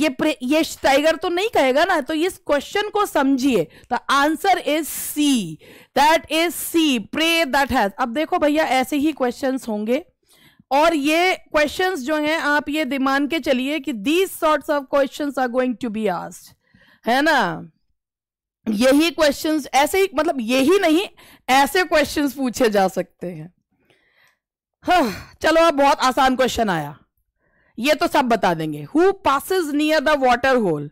ये प्रे, ये टाइगर तो नहीं कहेगा ना तो इस क्वेश्चन को समझिए the answer is C that is C prey that has अब देखो भैया ऐसे ही क्वेश्चंस होंगे और ये क्वेश्चंस जो हैं आप ये दिमाग के चलिए कि these sorts of questions are going to be asked है ना यही क्वेश्चंस ऐसे ही मतलब यही नहीं ऐसे क्वेश्चंस पूछे जा सकते हैं हाँ, चलो अब बहुत आसान क्वेश्चन आया ये तो सब बता देंगे who passes near the water hole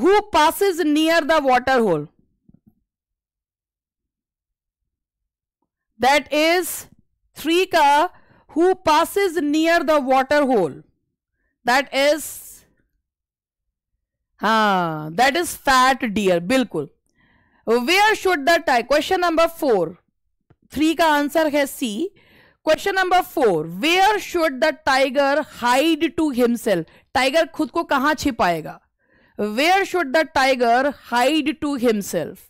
who passes near the water hole that is three का who passes near the water hole that is हाँ दैट इज फैट डियर बिल्कुल where should the tie question number four three का answer है C question number four where should the tiger hide to himself tiger खुद को कहां छिपाएगा where should the tiger hide to himself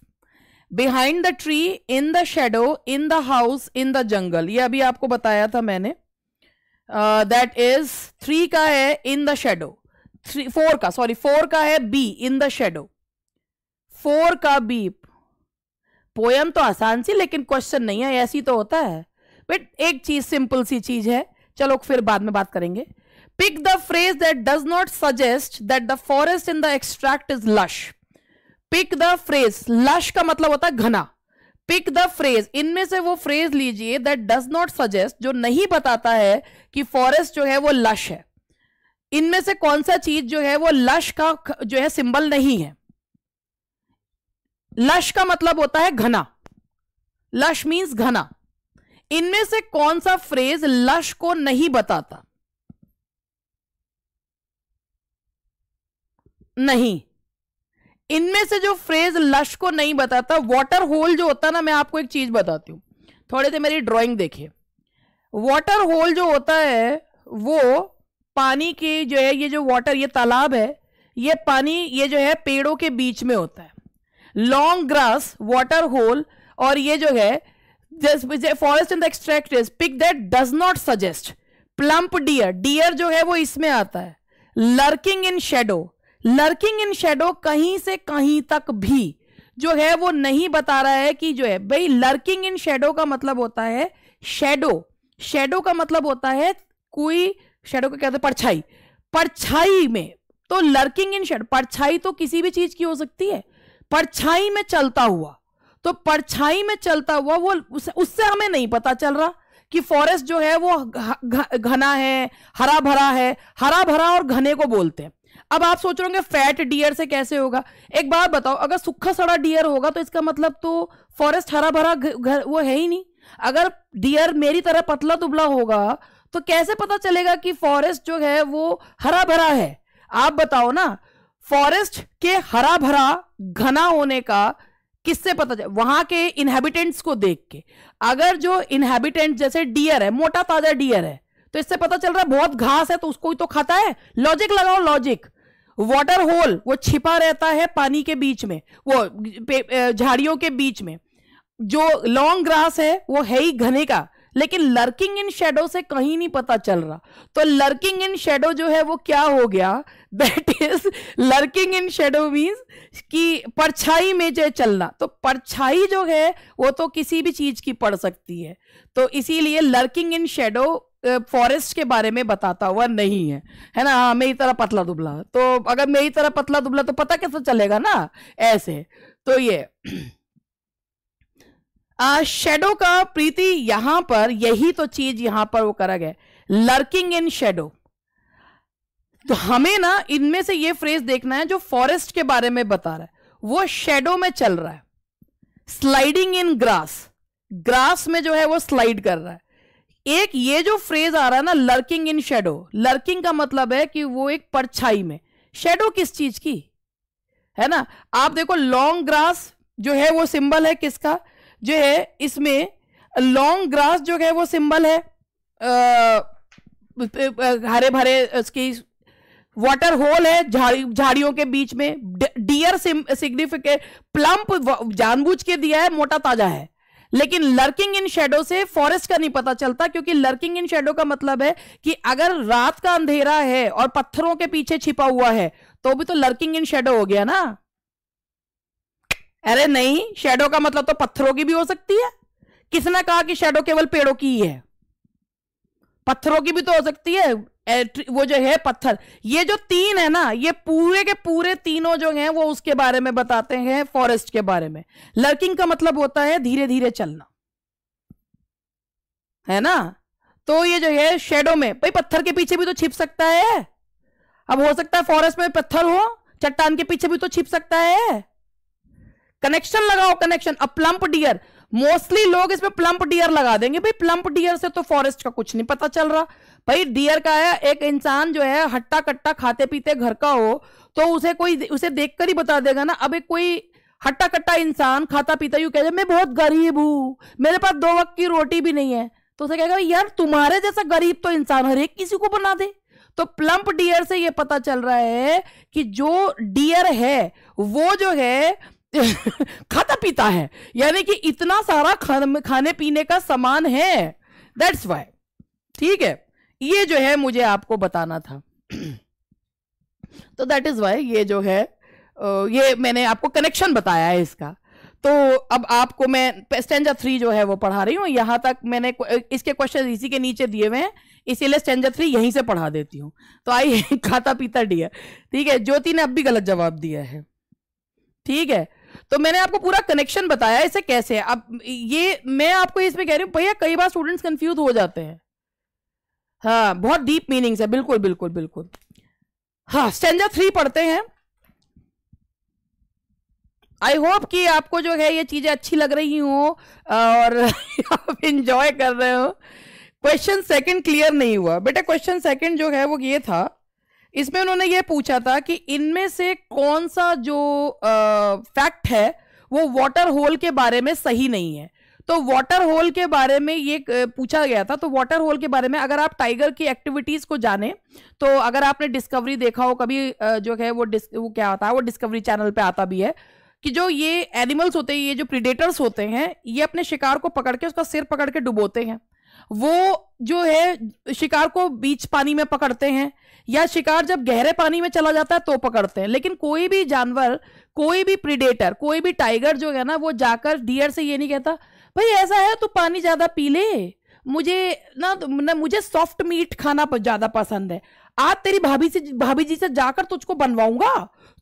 behind the tree in the shadow in the house in the jungle ये अभी आपको बताया था मैंने दैट इज थ्री का है in the shadow three four का सॉरी फोर का है B in the shadow four का बी पोयम तो आसान सी लेकिन क्वेश्चन नहीं है ऐसी तो होता है बट एक चीज सिंपल सी चीज है चलो फिर बाद में बात करेंगे pick the phrase that does not suggest that the forest in the extract is lush pick the phrase lush का मतलब होता है घना पिक द फ्रेज इनमें से वो फ्रेज लीजिए दैट डज नॉट सजेस्ट जो नहीं बताता है कि फॉरेस्ट जो है वो लश है इनमें से कौन सा चीज जो है वो लश का जो है सिंबल नहीं है लश का मतलब होता है घना लश मींस घना इनमें से कौन सा फ्रेज लश को नहीं बताता नहीं इनमें से जो फ्रेज लश को नहीं बताता वाटर होल जो होता है ना मैं आपको एक चीज बताती हूं थोड़े से मेरी ड्राइंग देखिए वाटर होल जो होता है वो पानी के जो है ये जो वाटर ये तालाब है ये पानी ये जो है पेड़ों के बीच में होता है लॉन्ग ग्रास वाटर होल और ये जो है forest the extract pick that does not suggest plump deer deer जो है वो इसमें आता है lurking in shadow lurking in shadow कहीं से कहीं तक भी जो है वो नहीं बता रहा है कि जो है भाई लर्किंग इन शेडो का मतलब होता है शेडो शेडो का मतलब होता है कोई शेडो को कहते हैं परछाई परछाई में तो लर्किंग इन शेडो परछाई तो किसी भी चीज की हो सकती है परछाई में चलता हुआ तो परछाई में चलता हुआ वो उस, उससे हमें नहीं पता चल रहा कि फॉरेस्ट जो है वो घना है हरा भरा है हरा भरा और घने को बोलते हैं अब आप सोच रहे फैट डियर से कैसे होगा एक बात बताओ अगर सूखा सड़ा डियर होगा तो इसका मतलब तो फॉरेस्ट हरा भरा वो है ही नहीं अगर डियर मेरी तरह पतला दुबला होगा तो कैसे पता चलेगा कि फॉरेस्ट जो है वो हरा भरा है आप बताओ ना फॉरेस्ट के हरा भरा घना होने का किससे पता चले वहां के इनहेबिटेंट्स को देख के अगर जो इनहेबिटेंट जैसे डियर है मोटा ताजा डियर है तो इससे पता चल रहा है बहुत घास है तो उसको ही तो खाता है लॉजिक लगाओ लॉजिक वाटर होल वो छिपा रहता है पानी के बीच में वो झाड़ियों के बीच में जो लॉन्ग ग्रास है वो है ही घने का लेकिन लर्किंग इन शेडो से कहीं नहीं पता चल रहा तो लर्किंग इन शेडो जो है वो क्या हो गया that is lurking in shadow means कि परछाई में जो चलना तो परछाई जो है वो तो किसी भी चीज की पड़ सकती है तो इसीलिए लर्किंग इन शेडो फॉरेस्ट के बारे में बताता हुआ नहीं है है ना हाँ मेरी तरह पतला दुबला तो अगर मेरी तरह पतला दुबला तो पता कैसे चलेगा ना ऐसे तो ये शेडो का प्रीति यहां पर यही तो चीज यहां पर वो करा गया लर्किंग इन शेडो तो हमें ना इनमें से ये फ्रेज देखना है जो फॉरेस्ट के बारे में बता रहा है वो शेडो में चल रहा है स्लाइडिंग इन ग्रास ग्रास में जो है वो स्लाइड कर रहा है एक ये जो फ्रेज आ रहा है ना लर्किंग इन शेडो लर्किंग का मतलब है कि वो एक परछाई में शेडो किस चीज की है ना आप देखो लॉन्ग ग्रास जो है वो सिंबल है किसका जो है इसमें लॉन्ग ग्रास जो है वो सिंबल है आ, हरे भरे उसकी वाटर होल है झाड़ी झाड़ियों के बीच में डियर सिग्निफिकेट प्लम्प जानबूझ के दिया है मोटा ताजा है लेकिन लर्किंग इन शेडो से फॉरेस्ट का नहीं पता चलता क्योंकि लर्किंग इन शेडो का मतलब है कि अगर रात का अंधेरा है और पत्थरों के पीछे छिपा हुआ है तो भी तो लर्किंग इन शेडो हो गया ना अरे नहीं शेडो का मतलब तो पत्थरों की भी हो सकती है किसने कहा कि शेडो केवल पेड़ों की ही है पत्थरों की भी तो हो सकती है वो जो है पत्थर ये जो तीन है ना ये पूरे के पूरे तीनों जो हैं वो उसके बारे में बताते हैं फॉरेस्ट के बारे में लर्किंग का मतलब होता है धीरे धीरे चलना है ना तो ये जो है शेडो में भाई पत्थर के पीछे भी तो छिप सकता है अब हो सकता है फॉरेस्ट में पत्थर हो चट्टान के पीछे भी तो छिप सकता है कनेक्शन लगाओ connection a plump deer mostly लोग इसमें प्लम्प डियर लगा देंगे भाई प्लम्प डियर से तो फॉरेस्ट का कुछ नहीं पता चल रहा भाई डियर का है एक इंसान जो है हट्टा कट्टा खाते पीते घर का हो तो उसे कोई उसे देखकर ही बता देगा ना अबे कोई हट्टा कट्टा इंसान खाता पीता यू कह मैं बहुत गरीब हूँ मेरे पास दो वक्त की रोटी भी नहीं है तो उसे कहेगा यार तुम्हारे जैसा गरीब तो इंसान हर एक किसी को बना दे तो प्लम्प डियर से ये पता चल रहा है कि जो डियर है वो जो है खाता पीता है यानी कि इतना सारा खा खाने पीने का सामान है दैट्स वाई ठीक है ये जो है मुझे आपको बताना था तो दैट इज वाई ये जो है ये मैंने आपको कनेक्शन बताया है इसका तो अब आपको मैं स्टेंजर थ्री जो है वो पढ़ा रही हूँ यहाँ तक मैंने इसके क्वेश्चन इसी के नीचे दिए हुए हैं इसीलिए स्टेंजर थ्री यहीं से पढ़ा देती हूँ तो आई खाता पीता डियर ठीक है ज्योति ने अब भी गलत जवाब दिया है ठीक है तो मैंने आपको पूरा कनेक्शन बताया इसे कैसे है अब ये मैं आपको इसमें कह रही हूँ भैया कई बार स्टूडेंट्स कंफ्यूज हो जाते हैं हाँ बहुत डीप मीनिंग्स है बिल्कुल बिल्कुल बिल्कुल हाँ स्टेंजा थ्री पढ़ते हैं आई होप कि आपको जो है ये चीजें अच्छी लग रही हो और आप इंजॉय कर रहे हो क्वेश्चन सेकंड क्लियर नहीं हुआ बेटा क्वेश्चन सेकंड जो है वो ये था इसमें उन्होंने ये पूछा था कि इनमें से कौन सा जो फैक्ट है वो वाटर होल के बारे में सही नहीं है तो वाटर होल के बारे में ये पूछा गया था तो वाटर होल के बारे में अगर आप टाइगर की एक्टिविटीज को जाने तो अगर आपने डिस्कवरी देखा हो कभी जो है वो डिस वो क्या होता है वो डिस्कवरी चैनल पे आता भी है कि जो ये एनिमल्स होते हैं ये जो प्रिडेटर्स होते हैं ये अपने शिकार को पकड़ के उसका सिर पकड़ के डुबोते हैं वो जो है शिकार को बीच पानी में पकड़ते हैं या शिकार जब गहरे पानी में चला जाता है तो पकड़ते हैं लेकिन कोई भी जानवर कोई भी प्रिडेटर कोई भी टाइगर जो है ना वो जाकर डियर से ये नहीं कहता भाई ऐसा है तो पानी ज्यादा पी ले मुझे ना, ना मुझे सॉफ्ट मीट खाना ज्यादा पसंद है आज तेरी भाभी से भाभी जी से जाकर तुझको बनवाऊंगा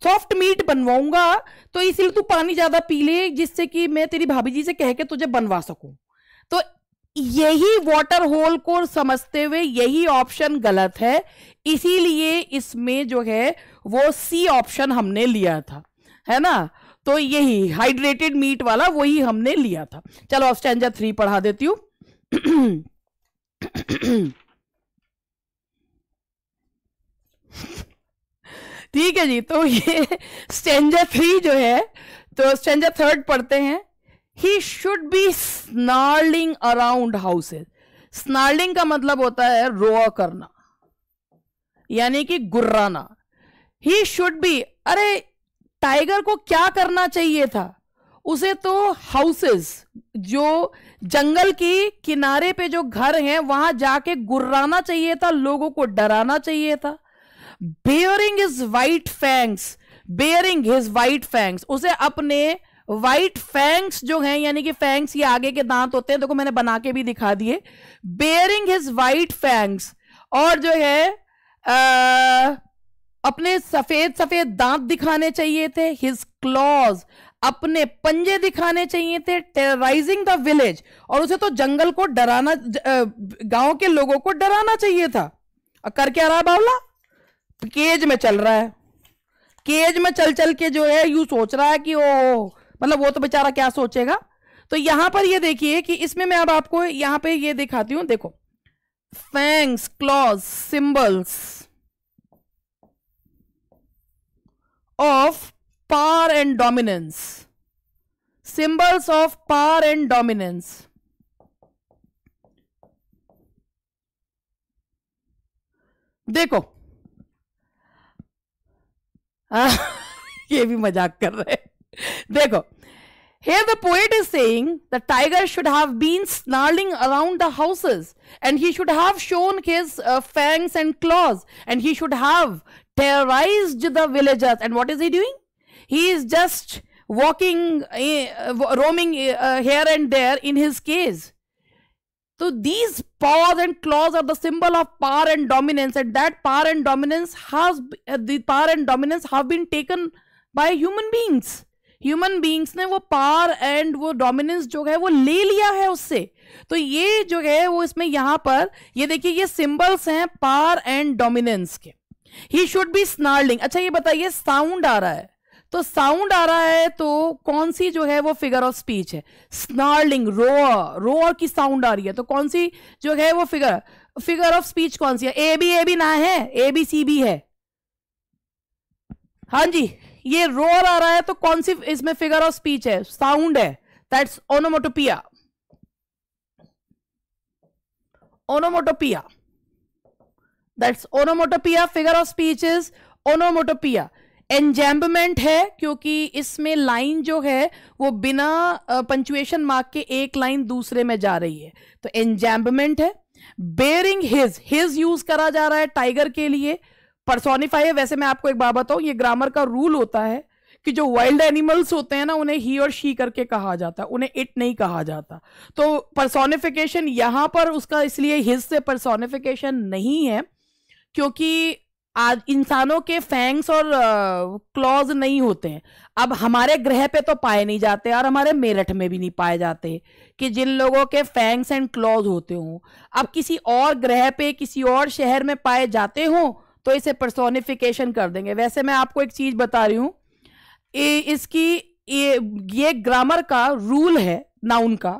सॉफ्ट मीट बनवाऊंगा तो इसलिए तू पानी ज्यादा पी ले जिससे कि मैं तेरी भाभी जी से कह के तुझे बनवा सकूं तो यही वाटर होल को समझते हुए यही ऑप्शन गलत है इसीलिए इसमें जो है वो सी ऑप्शन हमने लिया था है ना तो यही हाइड्रेटेड मीट वाला वही हमने लिया था चलो अब थ्री पढ़ा देती हूँ ठीक है जी तो ये स्टेंजा थ्री जो है तो स्टेंजा थर्ड पढ़ते हैं he should be snarling around houses snarling का मतलब होता है रोआ करना यानी कि गुर्राना ही शुड बी अरे टाइगर को क्या करना चाहिए था उसे तो हाउसेस जो जंगल की किनारे पे जो घर हैं वहां जाके गुर्राना चाहिए था लोगों को डराना चाहिए था baring his white fangs baring his white fangs उसे अपने वाइट फैंग्स जो हैं यानी कि फैंग्स ये आगे के दांत होते हैं देखो मैंने बना के भी दिखा दिए बेयरिंग हिज वाइट फैंग्स और जो है अपने सफेद सफेद दांत दिखाने चाहिए थे हिज क्लॉज अपने पंजे दिखाने चाहिए थे टेराइजिंग द विलेज और उसे तो जंगल को डराना गांव के लोगों को डराना चाहिए था और कर क्या रहा बावला केज में चल रहा है केज में चल चल के जो है यू सोच रहा है कि ओ मतलब वो तो बेचारा क्या सोचेगा तो यहां पर ये देखिए कि इसमें मैं अब आपको यहां पे ये दिखाती हूं देखो fangs, claws, symbols of power and dominance. Symbols of power and dominance. देखो आ, ये भी मजाक कर रहे हैं देखो Here the poet is saying the tiger should have been snarling around the houses and he should have shown his uh, fangs and claws and he should have terrorized the villagers. And what is he doing? He is just walking, uh, roaming uh, here and there in his cage. So these paws and claws are the symbol of power and dominance, and that power and dominance has uh, the power and dominance have been taken by human beings. Human beings ने वो पार and वो dominance जो है वो ले लिया है उससे तो ये जो है वो इसमें यहां पर ये देखिए ये सिंबल्स हैं पार एंड डोमिनेंस के ही शुड बी स्नार्लिंग अच्छा ये बताइए साउंड आ रहा है तो साउंड आ रहा है तो कौन सी जो है वो फिगर ऑफ स्पीच है स्नार्लिंग रोअर रोअर की साउंड आ रही है तो कौन सी जो है वो फिगर फिगर ऑफ स्पीच कौन सी है ए बी ए बी ना है ए बी सी बी है हाँ जी ये रोर आ रहा है तो कौन सी इसमें फिगर ऑफ स्पीच है साउंड है that's onomatopoeia onomatopoeia that's onomatopoeia figure of speech is onomatopoeia enjambment है क्योंकि इसमें लाइन जो है वो बिना पंचुएशन मार्क के एक लाइन दूसरे में जा रही है तो एंजैम्बमेंट है बेरिंग हिज हिज यूज करा जा रहा है टाइगर के लिए परसोनिफाई है वैसे मैं आपको एक बात बताऊं ये ग्रामर का रूल होता है कि जो वाइल्ड एनिमल्स होते हैं ना उन्हें ही और शी करके कहा जाता है उन्हें इट नहीं कहा जाता तो परसोनिफिकेशन यहां पर उसका इसलिए हिज से परसोनिफिकेशन नहीं है क्योंकि आज इंसानों के फैंग्स और क्लॉज नहीं होते हैं अब हमारे ग्रह पे तो पाए नहीं जाते और हमारे मेरठ में भी नहीं पाए जाते कि जिन लोगों के फैंग्स एंड क्लॉज होते हों अब किसी और ग्रह पे किसी और शहर में पाए जाते हों तो इसे परसोनिफिकेशन कर देंगे वैसे मैं आपको एक चीज बता रही हूं इसकी ये ये ग्रामर का रूल है नाउन का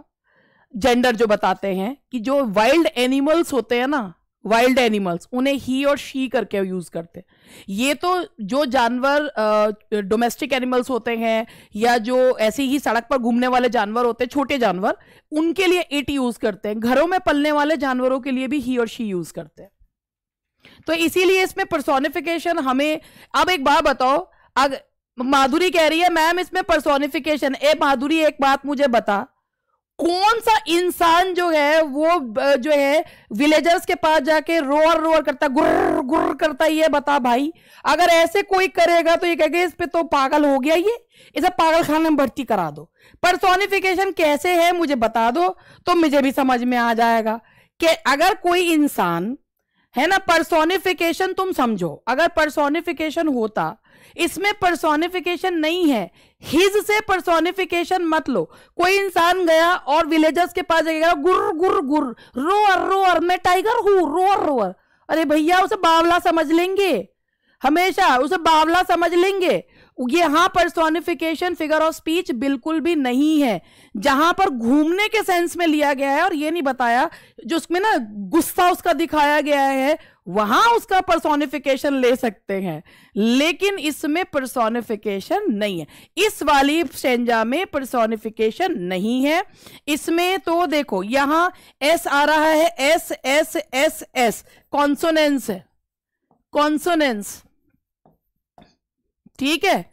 जेंडर जो बताते हैं कि जो वाइल्ड एनिमल्स होते हैं ना वाइल्ड एनिमल्स उन्हें ही और शी करके यूज करते हैं ये तो जो जानवर डोमेस्टिक एनिमल्स होते हैं या जो ऐसे ही सड़क पर घूमने वाले जानवर होते हैं छोटे जानवर उनके लिए इट यूज करते हैं घरों में पलने वाले जानवरों के लिए भी ही और शी यूज करते हैं तो इसीलिए इसमें परसोनिफिकेशन हमें अब एक बार बताओ अगर माधुरी कह रही है मैम इसमें पर्सोनिफिकेशन ए माधुरी एक बात मुझे बता कौन सा इंसान जो है वो जो है विलेजर्स के पास जाके रोर रोर करता गुर्र गुर्र करता ये बता भाई अगर ऐसे कोई करेगा तो ये कहेगा इस पे तो पागल हो गया ये इसे पागल खाने में भर्ती करा दो परसोनिफिकेशन कैसे है मुझे बता दो तो मुझे भी समझ में आ जाएगा कि अगर कोई इंसान है ना परसोनिफिकेशन तुम समझो अगर परसोनिफिकेशन होता इसमें परसोनिफिकेशन नहीं है हिज से परसोनिफिकेशन मत लो कोई इंसान गया और विलेजर्स के पास जाएगा गुर गुर गुर रोअर रोअर मैं टाइगर हूं रोअर रोअर अरे भैया उसे बावला समझ लेंगे हमेशा उसे बावला समझ लेंगे यहां पर सोनिफिकेशन फिगर ऑफ स्पीच बिल्कुल भी नहीं है जहां पर घूमने के सेंस में लिया गया है और ये नहीं बताया जो उसमें ना गुस्सा उसका दिखाया गया है वहां उसका परसोनिफिकेशन ले सकते हैं लेकिन इसमें परसोनिफिकेशन नहीं है इस वाली सेंजा में परसोनिफिकेशन नहीं है इसमें तो देखो यहां एस आ रहा है S S S S consonance है कॉन्सोनेंस ठीक है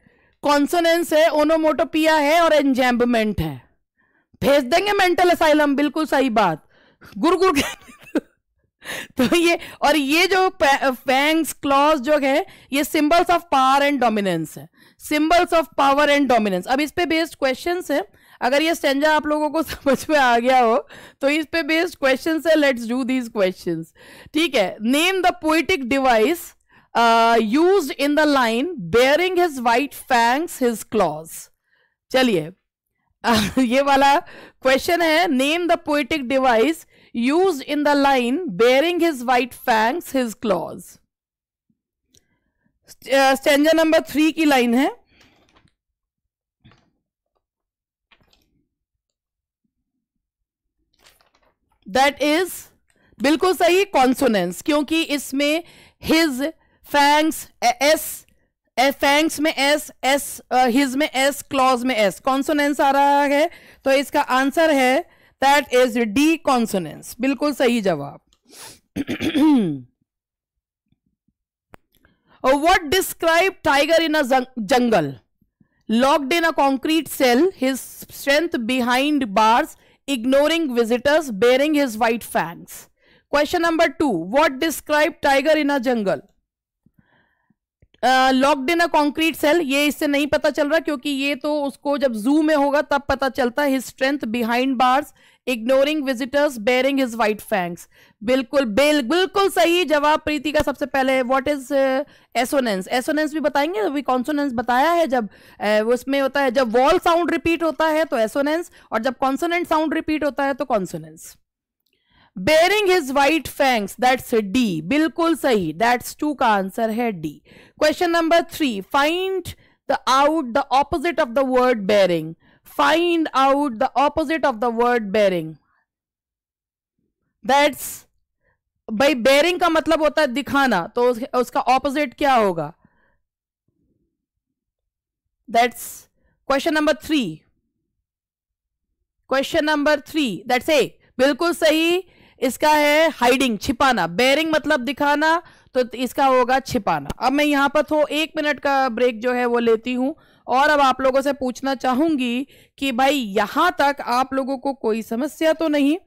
कॉन्सोनेंस है ओनोमोटोपिया है और एंजेम्बमेंट है भेज देंगे मेंटल असाइलम बिल्कुल सही बात गुरु गुरु तो ये और ये जो फैंग्स क्लॉज जो है ये symbols of power and dominance है symbols of power and dominance अब इस पे बेस्ड क्वेश्चंस है अगर ये स्टेंजा आप लोगों को समझ में आ गया हो तो इस पे बेस्ड क्वेश्चन है लेट्स डू दीज क्वेश्चन ठीक है name the poetic device use in the line baring his white fangs his claws चलिए ये वाला क्वेश्चन है name the poetic device use in the line baring his white fangs his claws stanza number three की line है that is बिल्कुल सही consonance क्योंकि इसमें his fangs S A fangs में एस एस हिज में एस क्लॉज में S consonance आ रहा है तो इसका आंसर है दैट इज डी कॉन्सोनेंस बिल्कुल सही जवाब what describe tiger in a jungle locked in a concrete cell his strength behind bars ignoring visitors baring his white fangs question number two what describe tiger in a jungle locked in a concrete cell ये इससे नहीं पता चल रहा क्योंकि ये तो उसको जब जू में होगा तब पता चलता है strength behind bars ignoring visitors baring his white fangs बिल्कुल बिल, बिल्कुल सही जवाब प्रीति का सबसे पहले व्हाट इज एसोनेंस एसोनेंस भी बताएंगे अभी कॉन्सोनेंस बताया है जब uh, उसमें होता है जब वॉल साउंड रिपीट होता है तो एसोनेंस और जब कॉन्सोनेंट साउंड रिपीट होता है तो consonance baring his white fangs that's D बिल्कुल सही दैट्स टू का आंसर है D question number three find the out the opposite of the word baring find out the opposite of the word baring that's भाई baring का मतलब होता है दिखाना तो उसका ऑपोजिट क्या होगा that's question number three question number three that's A बिल्कुल सही इसका है हाइडिंग छिपाना बेरिंग मतलब दिखाना तो इसका होगा छिपाना अब मैं यहाँ पर तो एक मिनट का ब्रेक जो है वो लेती हूँ और अब आप लोगों से पूछना चाहूंगी कि भाई यहाँ तक आप लोगों को कोई समस्या तो नहीं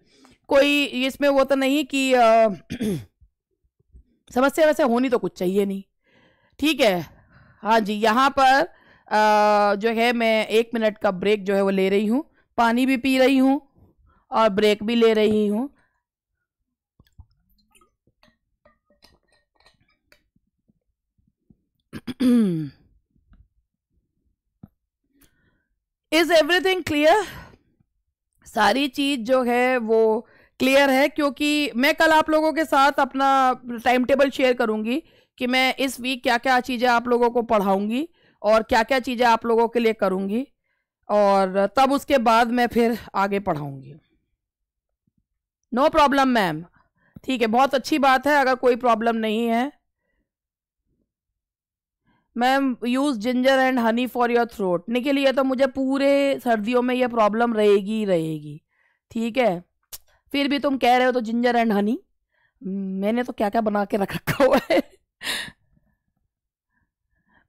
कोई इसमें वो तो नहीं कि आ, समस्या वैसे होनी तो कुछ चाहिए नहीं ठीक है हाँ जी यहाँ पर आ, जो है मैं एक मिनट का ब्रेक जो है वो ले रही हूँ पानी भी पी रही हूँ और ब्रेक भी ले रही हूँ इज एवरीथिंग क्लियर सारी चीज जो है वो क्लियर है क्योंकि मैं कल आप लोगों के साथ अपना टाइम टेबल शेयर करूंगी कि मैं इस वीक क्या क्या चीज़ें आप लोगों को पढ़ाऊंगी और क्या क्या चीज़ें आप लोगों के लिए करूंगी और तब उसके बाद मैं फिर आगे पढ़ाऊंगी नो प्रॉब्लम मैम ठीक है बहुत अच्छी बात है अगर कोई प्रॉब्लम नहीं है ma'am use ginger and honey for your throat के लिए तो मुझे पूरे सर्दियों में यह प्रॉब्लम रहेगी ही रहेगी ठीक है फिर भी तुम कह रहे हो तो जिंजर एंड हनी मैंने तो क्या क्या बना के रख रखा हुआ है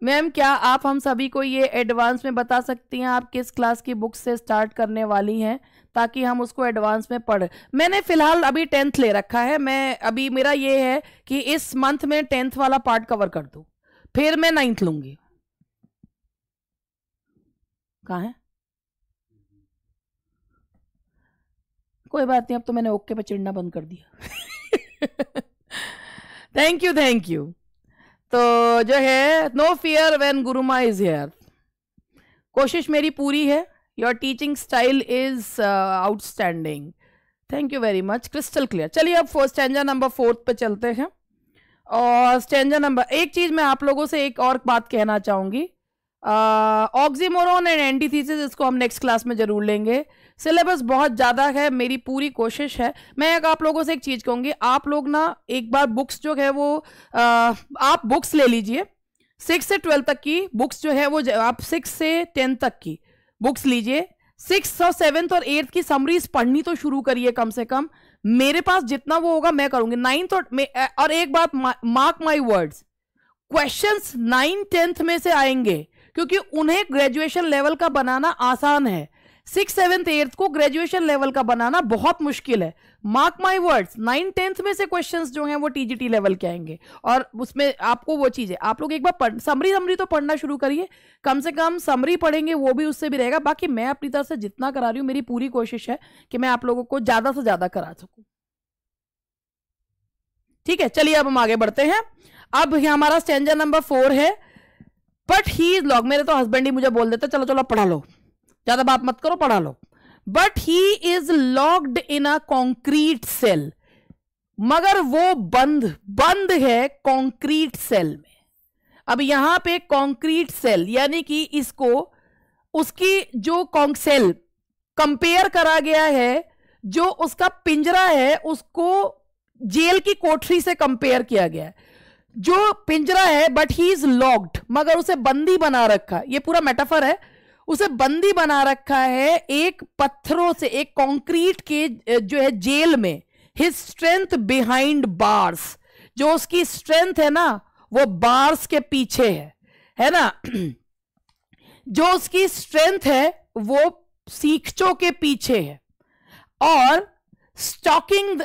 मैम क्या आप हम सभी को ये एडवांस में बता सकती हैं आप किस क्लास की बुक से स्टार्ट करने वाली हैं ताकि हम उसको एडवांस में पढ़ मैंने फ़िलहाल अभी टेंथ ले रखा है मैं अभी मेरा ये है कि इस मंथ में टेंथ वाला पार्ट कवर कर दूँ फिर मैं नाइन्थ लूंगी कहा है कोई बात नहीं अब तो मैंने ओके पे चिड़ना बंद कर दिया थैंक यू थैंक यू तो जो है no fear when Gurumaa is here कोशिश मेरी पूरी है your teaching style is outstanding thank you very much crystal clear चलिए अब फर्स्ट स्टैंड नंबर फोर्थ पे चलते हैं और स्टेंजा नंबर एक चीज मैं आप लोगों से एक और बात कहना चाहूंगी ऑक्सीमोरोन एंड एंटीथीसिस इसको हम नेक्स्ट क्लास में जरूर लेंगे सिलेबस बहुत ज़्यादा है मेरी पूरी कोशिश है मैं एक आप लोगों से एक चीज़ कहूँगी आप लोग ना एक बार बुक्स जो है वो आ, आप बुक्स ले लीजिए सिक्स से ट्वेल्व तक की बुक्स जो है वो आप सिक्स से टेन तक की बुक्स लीजिए सिक्स और सेवन्थ और एट्थ की समरीज पढ़नी तो शुरू करिए कम से कम मेरे पास जितना वो होगा मैं करूंगी नाइन्थ और और एक बात mark my words question nine tenth में से आएंगे क्योंकि उन्हें ग्रेजुएशन लेवल का बनाना आसान है सिक्स सेवेंथ एट्थ को ग्रेजुएशन लेवल का बनाना बहुत मुश्किल है mark my words nine tenth में से क्वेश्चन जो हैं वो टीजीटी लेवल के आएंगे और उसमें आपको वो चीज़ है आप लोग एक बार समरी समरी तो पढ़ना शुरू करिए कम से कम समरी पढ़ेंगे वो भी उससे भी रहेगा बाकी मैं अपनी तरफ से जितना करा रही हूँ मेरी पूरी कोशिश है कि मैं आप लोगों को ज़्यादा से ज़्यादा करा सकूँ ठीक है चलिए अब हम आगे बढ़ते हैं अब हमारा स्टेंजर नंबर फोर है बट ही इज लॉग मेरे तो हस्बैंड ही मुझे बोल देते चलो चलो पढ़ा लो ज़्यादा बात मत करो पढ़ा लो but he is locked in a concrete cell मगर वो बंद बंद है कॉन्क्रीट सेल में अब यहां पे कॉन्क्रीट सेल यानी कि इसको उसकी जो कॉन्सेल कंपेयर करा गया है जो उसका पिंजरा है उसको जेल की कोठरी से कंपेयर किया गया है जो पिंजरा है बट ही इज लॉक्ड मगर उसे बंदी बना रखा ये पूरा मेटाफर है उसे बंदी बना रखा है एक पत्थरों से एक कंक्रीट के जो है जेल में हिज स्ट्रेंथ बिहाइंड बार्स जो उसकी स्ट्रेंथ है ना वो बार्स के पीछे है है ना जो उसकी स्ट्रेंथ है वो सीखचों के पीछे है और stalking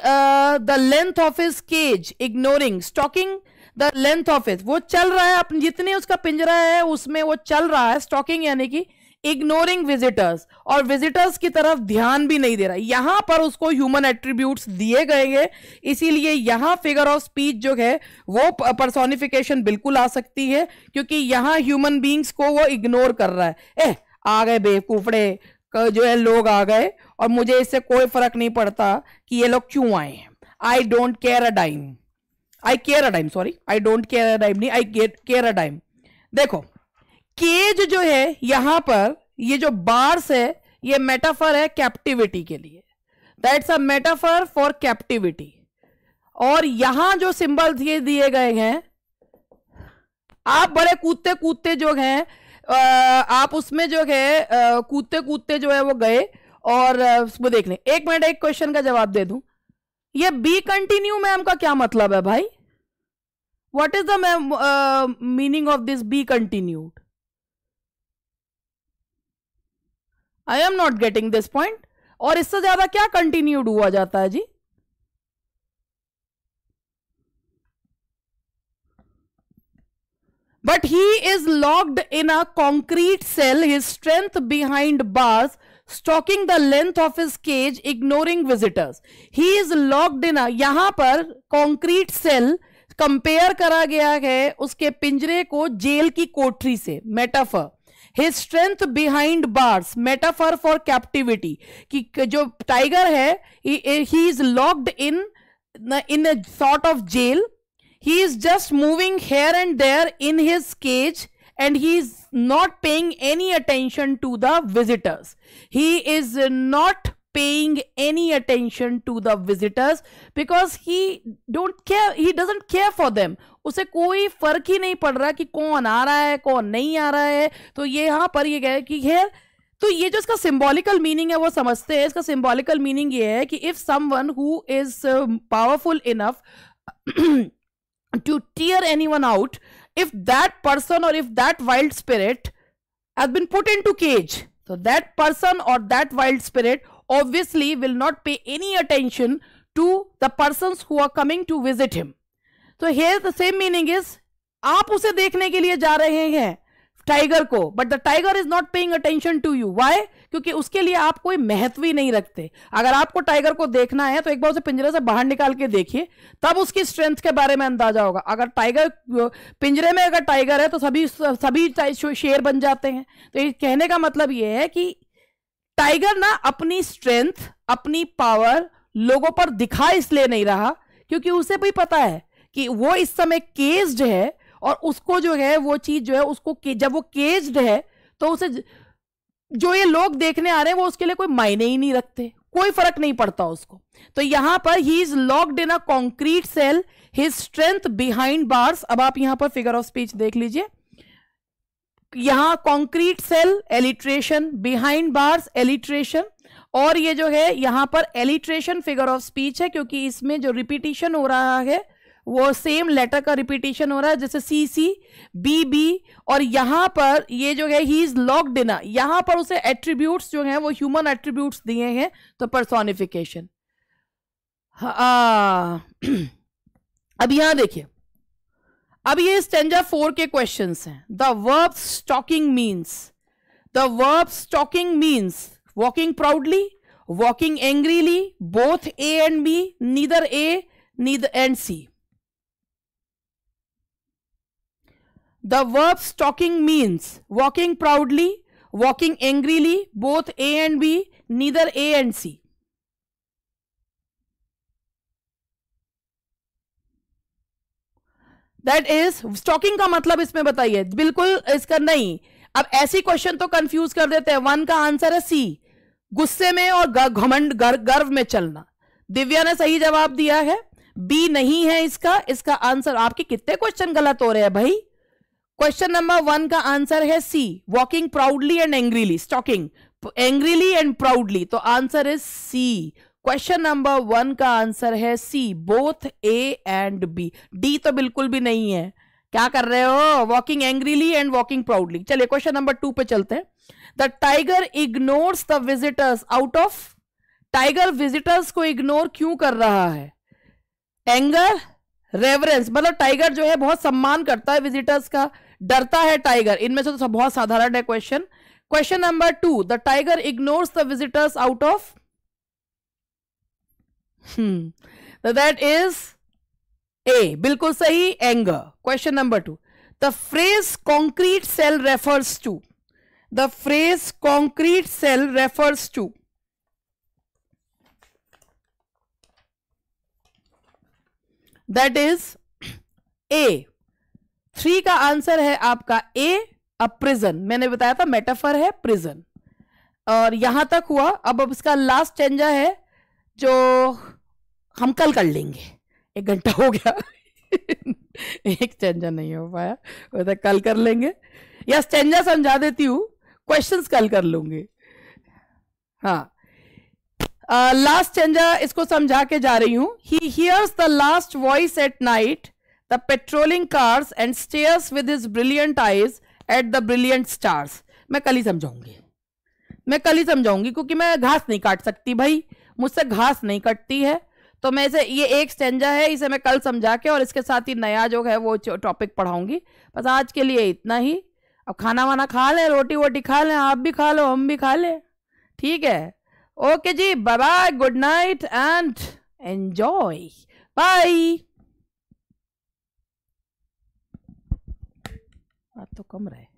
the length of his cage ignoring stalking the length of is वो चल रहा है अपने जितने उसका पिंजरा है उसमें वो चल रहा है स्टॉकिंग यानी कि इग्नोरिंग विजिटर्स और विजिटर्स की तरफ ध्यान भी नहीं दे रहा यहां पर उसको ह्यूमन एट्रीब्यूट्स दिए गए हैं इसीलिए यहां फिगर ऑफ स्पीच जो है वो पर्सोनिफिकेशन बिल्कुल आ सकती है क्योंकि यहां ह्यूमन बींग्स को वो इग्नोर कर रहा है ए आ गए बेकूफड़े जो है लोग आ गए और मुझे इससे कोई फर्क नहीं पड़ता कि ये लोग क्यों आए हैं I don't care a dime I care a dime sorry I don't care a dime नहीं आई केयर अ डाइम देखो केज जो है यहां पर ये जो बार्स है ये मेटाफर है कैप्टिविटी के लिए that's a metaphor for captivity और यहां जो सिंबल्स ये दिए गए हैं आप बड़े कूदते कूदते जो हैं आप उसमें जो है कूदते कूदते जो है वो गए और वो देख लें एक मिनट एक क्वेश्चन का जवाब दे दूं ये बी कंटिन्यू मैम का क्या मतलब है भाई what is the meaning of this be continued I am not getting this point और इससे ज्यादा क्या कंटिन्यूड हुआ जाता है जी but he is locked in a concrete cell his strength behind bars stalking the length of his cage ignoring visitors he is locked in a यहां पर कॉन्क्रीट सेल कंपेयर करा गया है उसके पिंजरे को जेल की कोठरी से metaphor His strength behind bars, metaphor for captivity. कि जो टाइगर है he in locked in in a sort he is just moving here and there in his cage and he is not paying any attention to the visitors he is not paying any attention to the visitors because he don't care he doesn't care for them उसे कोई फर्क ही नहीं पड़ रहा कि कौन आ रहा है कौन नहीं आ रहा है तो ये यहाँ पर ये कह कि है तो ये जो इसका सिंबॉलिकल मीनिंग है वो समझते हैं इसका सिम्बॉलिकल मीनिंग ये है कि if someone who is powerful enough to tear anyone out if that person और if that wild spirit has been put into cage so that person और that wild spirit obviously will not pay any attention to the person who are coming to visit him तो here the same meaning is आप उसे देखने के लिए जा रहे हैं टाइगर को but the tiger is not paying attention to you why क्योंकि उसके लिए आप कोई महत्व ही नहीं रखते अगर आपको टाइगर को देखना है तो एक बार उसे पिंजरे से बाहर निकाल के देखिए तब उसकी स्ट्रेंथ के बारे में अंदाजा होगा अगर टाइगर पिंजरे में अगर टाइगर है तो सभी सभी शेर बन जाते हैं तो ये कहने का मतलब ये है कि टाइगर ना अपनी स्ट्रेंथ अपनी पावर लोगों पर दिखा इसलिए नहीं रहा क्योंकि उसे भी पता है कि वो इस समय केज्ड है और उसको जो है वो चीज जो है उसको जब वो केज्ड है तो उसे जो ये लोग देखने आ रहे हैं वो उसके लिए कोई मायने ही नहीं रखते कोई फर्क नहीं पड़ता उसको तो यहां पर he is locked in a concrete cell his strength behind bars अब आप यहां पर फिगर ऑफ स्पीच देख लीजिए यहां concrete cell alliteration behind bars alliteration और ये जो है यहां पर एलिट्रेशन फिगर ऑफ स्पीच है क्योंकि इसमें जो रिपीटिशन हो रहा है वो सेम लेटर का रिपीटेशन हो रहा है जैसे सी सी बी बी और यहाँ पर ये जो है ही इज लॉक्ड इन यहाँ पर उसे एट्रीब्यूट्स जो हैं वो ह्यूमन एट्रीब्यूट्स दिए हैं तो परसोनिफिकेशन हाँ, अब यहां देखिए अब ये स्टेंजा फोर के क्वेश्चन हैं the verb stalking means the verb stalking means walking proudly walking angrily both A and B neither A neither and C The verb stalking means walking proudly, walking angrily, both A and B, neither A and C. That is stalking का मतलब इसमें बताइए बिल्कुल इसका नहीं अब ऐसी question तो कंफ्यूज कर देते हैं वन का आंसर है सी गुस्से में और घमंड गर्व में चलना दिव्या ने सही जवाब दिया है बी नहीं है इसका इसका आंसर आपके कितने क्वेश्चन गलत हो रहे हैं भाई क्वेश्चन नंबर वन का आंसर है C walking proudly and angrily stalking angrily and proudly तो answer is C question number one का आंसर है C both A and B D तो बिल्कुल भी नहीं है क्या कर रहे हो walking angrily and walking proudly चलिए क्वेश्चन नंबर टू पे चलते हैं the tiger ignores the visitors out of tiger visitors को इग्नोर क्यों कर रहा है एंगर रेवरेंस मतलब टाइगर जो है बहुत सम्मान करता है विजिटर्स का डरता है टाइगर इनमें से तो बहुत साधारण है question question number two the tiger ignores the visitors out of that is A बिल्कुल सही anger question number two the phrase concrete cell refers to the phrase concrete cell refers to that is A three का answer है आपका ए a prison मैंने बताया था metaphor है prison और यहां तक हुआ अब अब इसका लास्ट चेंजा है जो हम कल कर लेंगे एक घंटा हो गया एक चेंजा नहीं हो पाया वैसे तो कल कर लेंगे यस चेंजा समझा देती हूँ क्वेश्चंस कल कर लूंगी हाँ लास्ट चंजा इसको समझा के जा रही हूं he hears the last voice at night the patrolling cars and stares with his brilliant eyes at the brilliant stars मैं कल ही समझाऊंगी मैं कल ही समझाऊंगी क्योंकि मैं घास नहीं काट सकती भाई मुझसे घास नहीं कटती है तो मैं इसे ये एक स्टेंजा है इसे मैं कल समझा के और इसके साथ ही नया जो है वो टॉपिक पढ़ाऊंगी बस आज के लिए इतना ही अब खाना वाना खा लें रोटी वोटी खा लें आप भी खा लो हम भी खा लें ठीक है ओके जी bye bye good night and enjoy bye तो कम रहे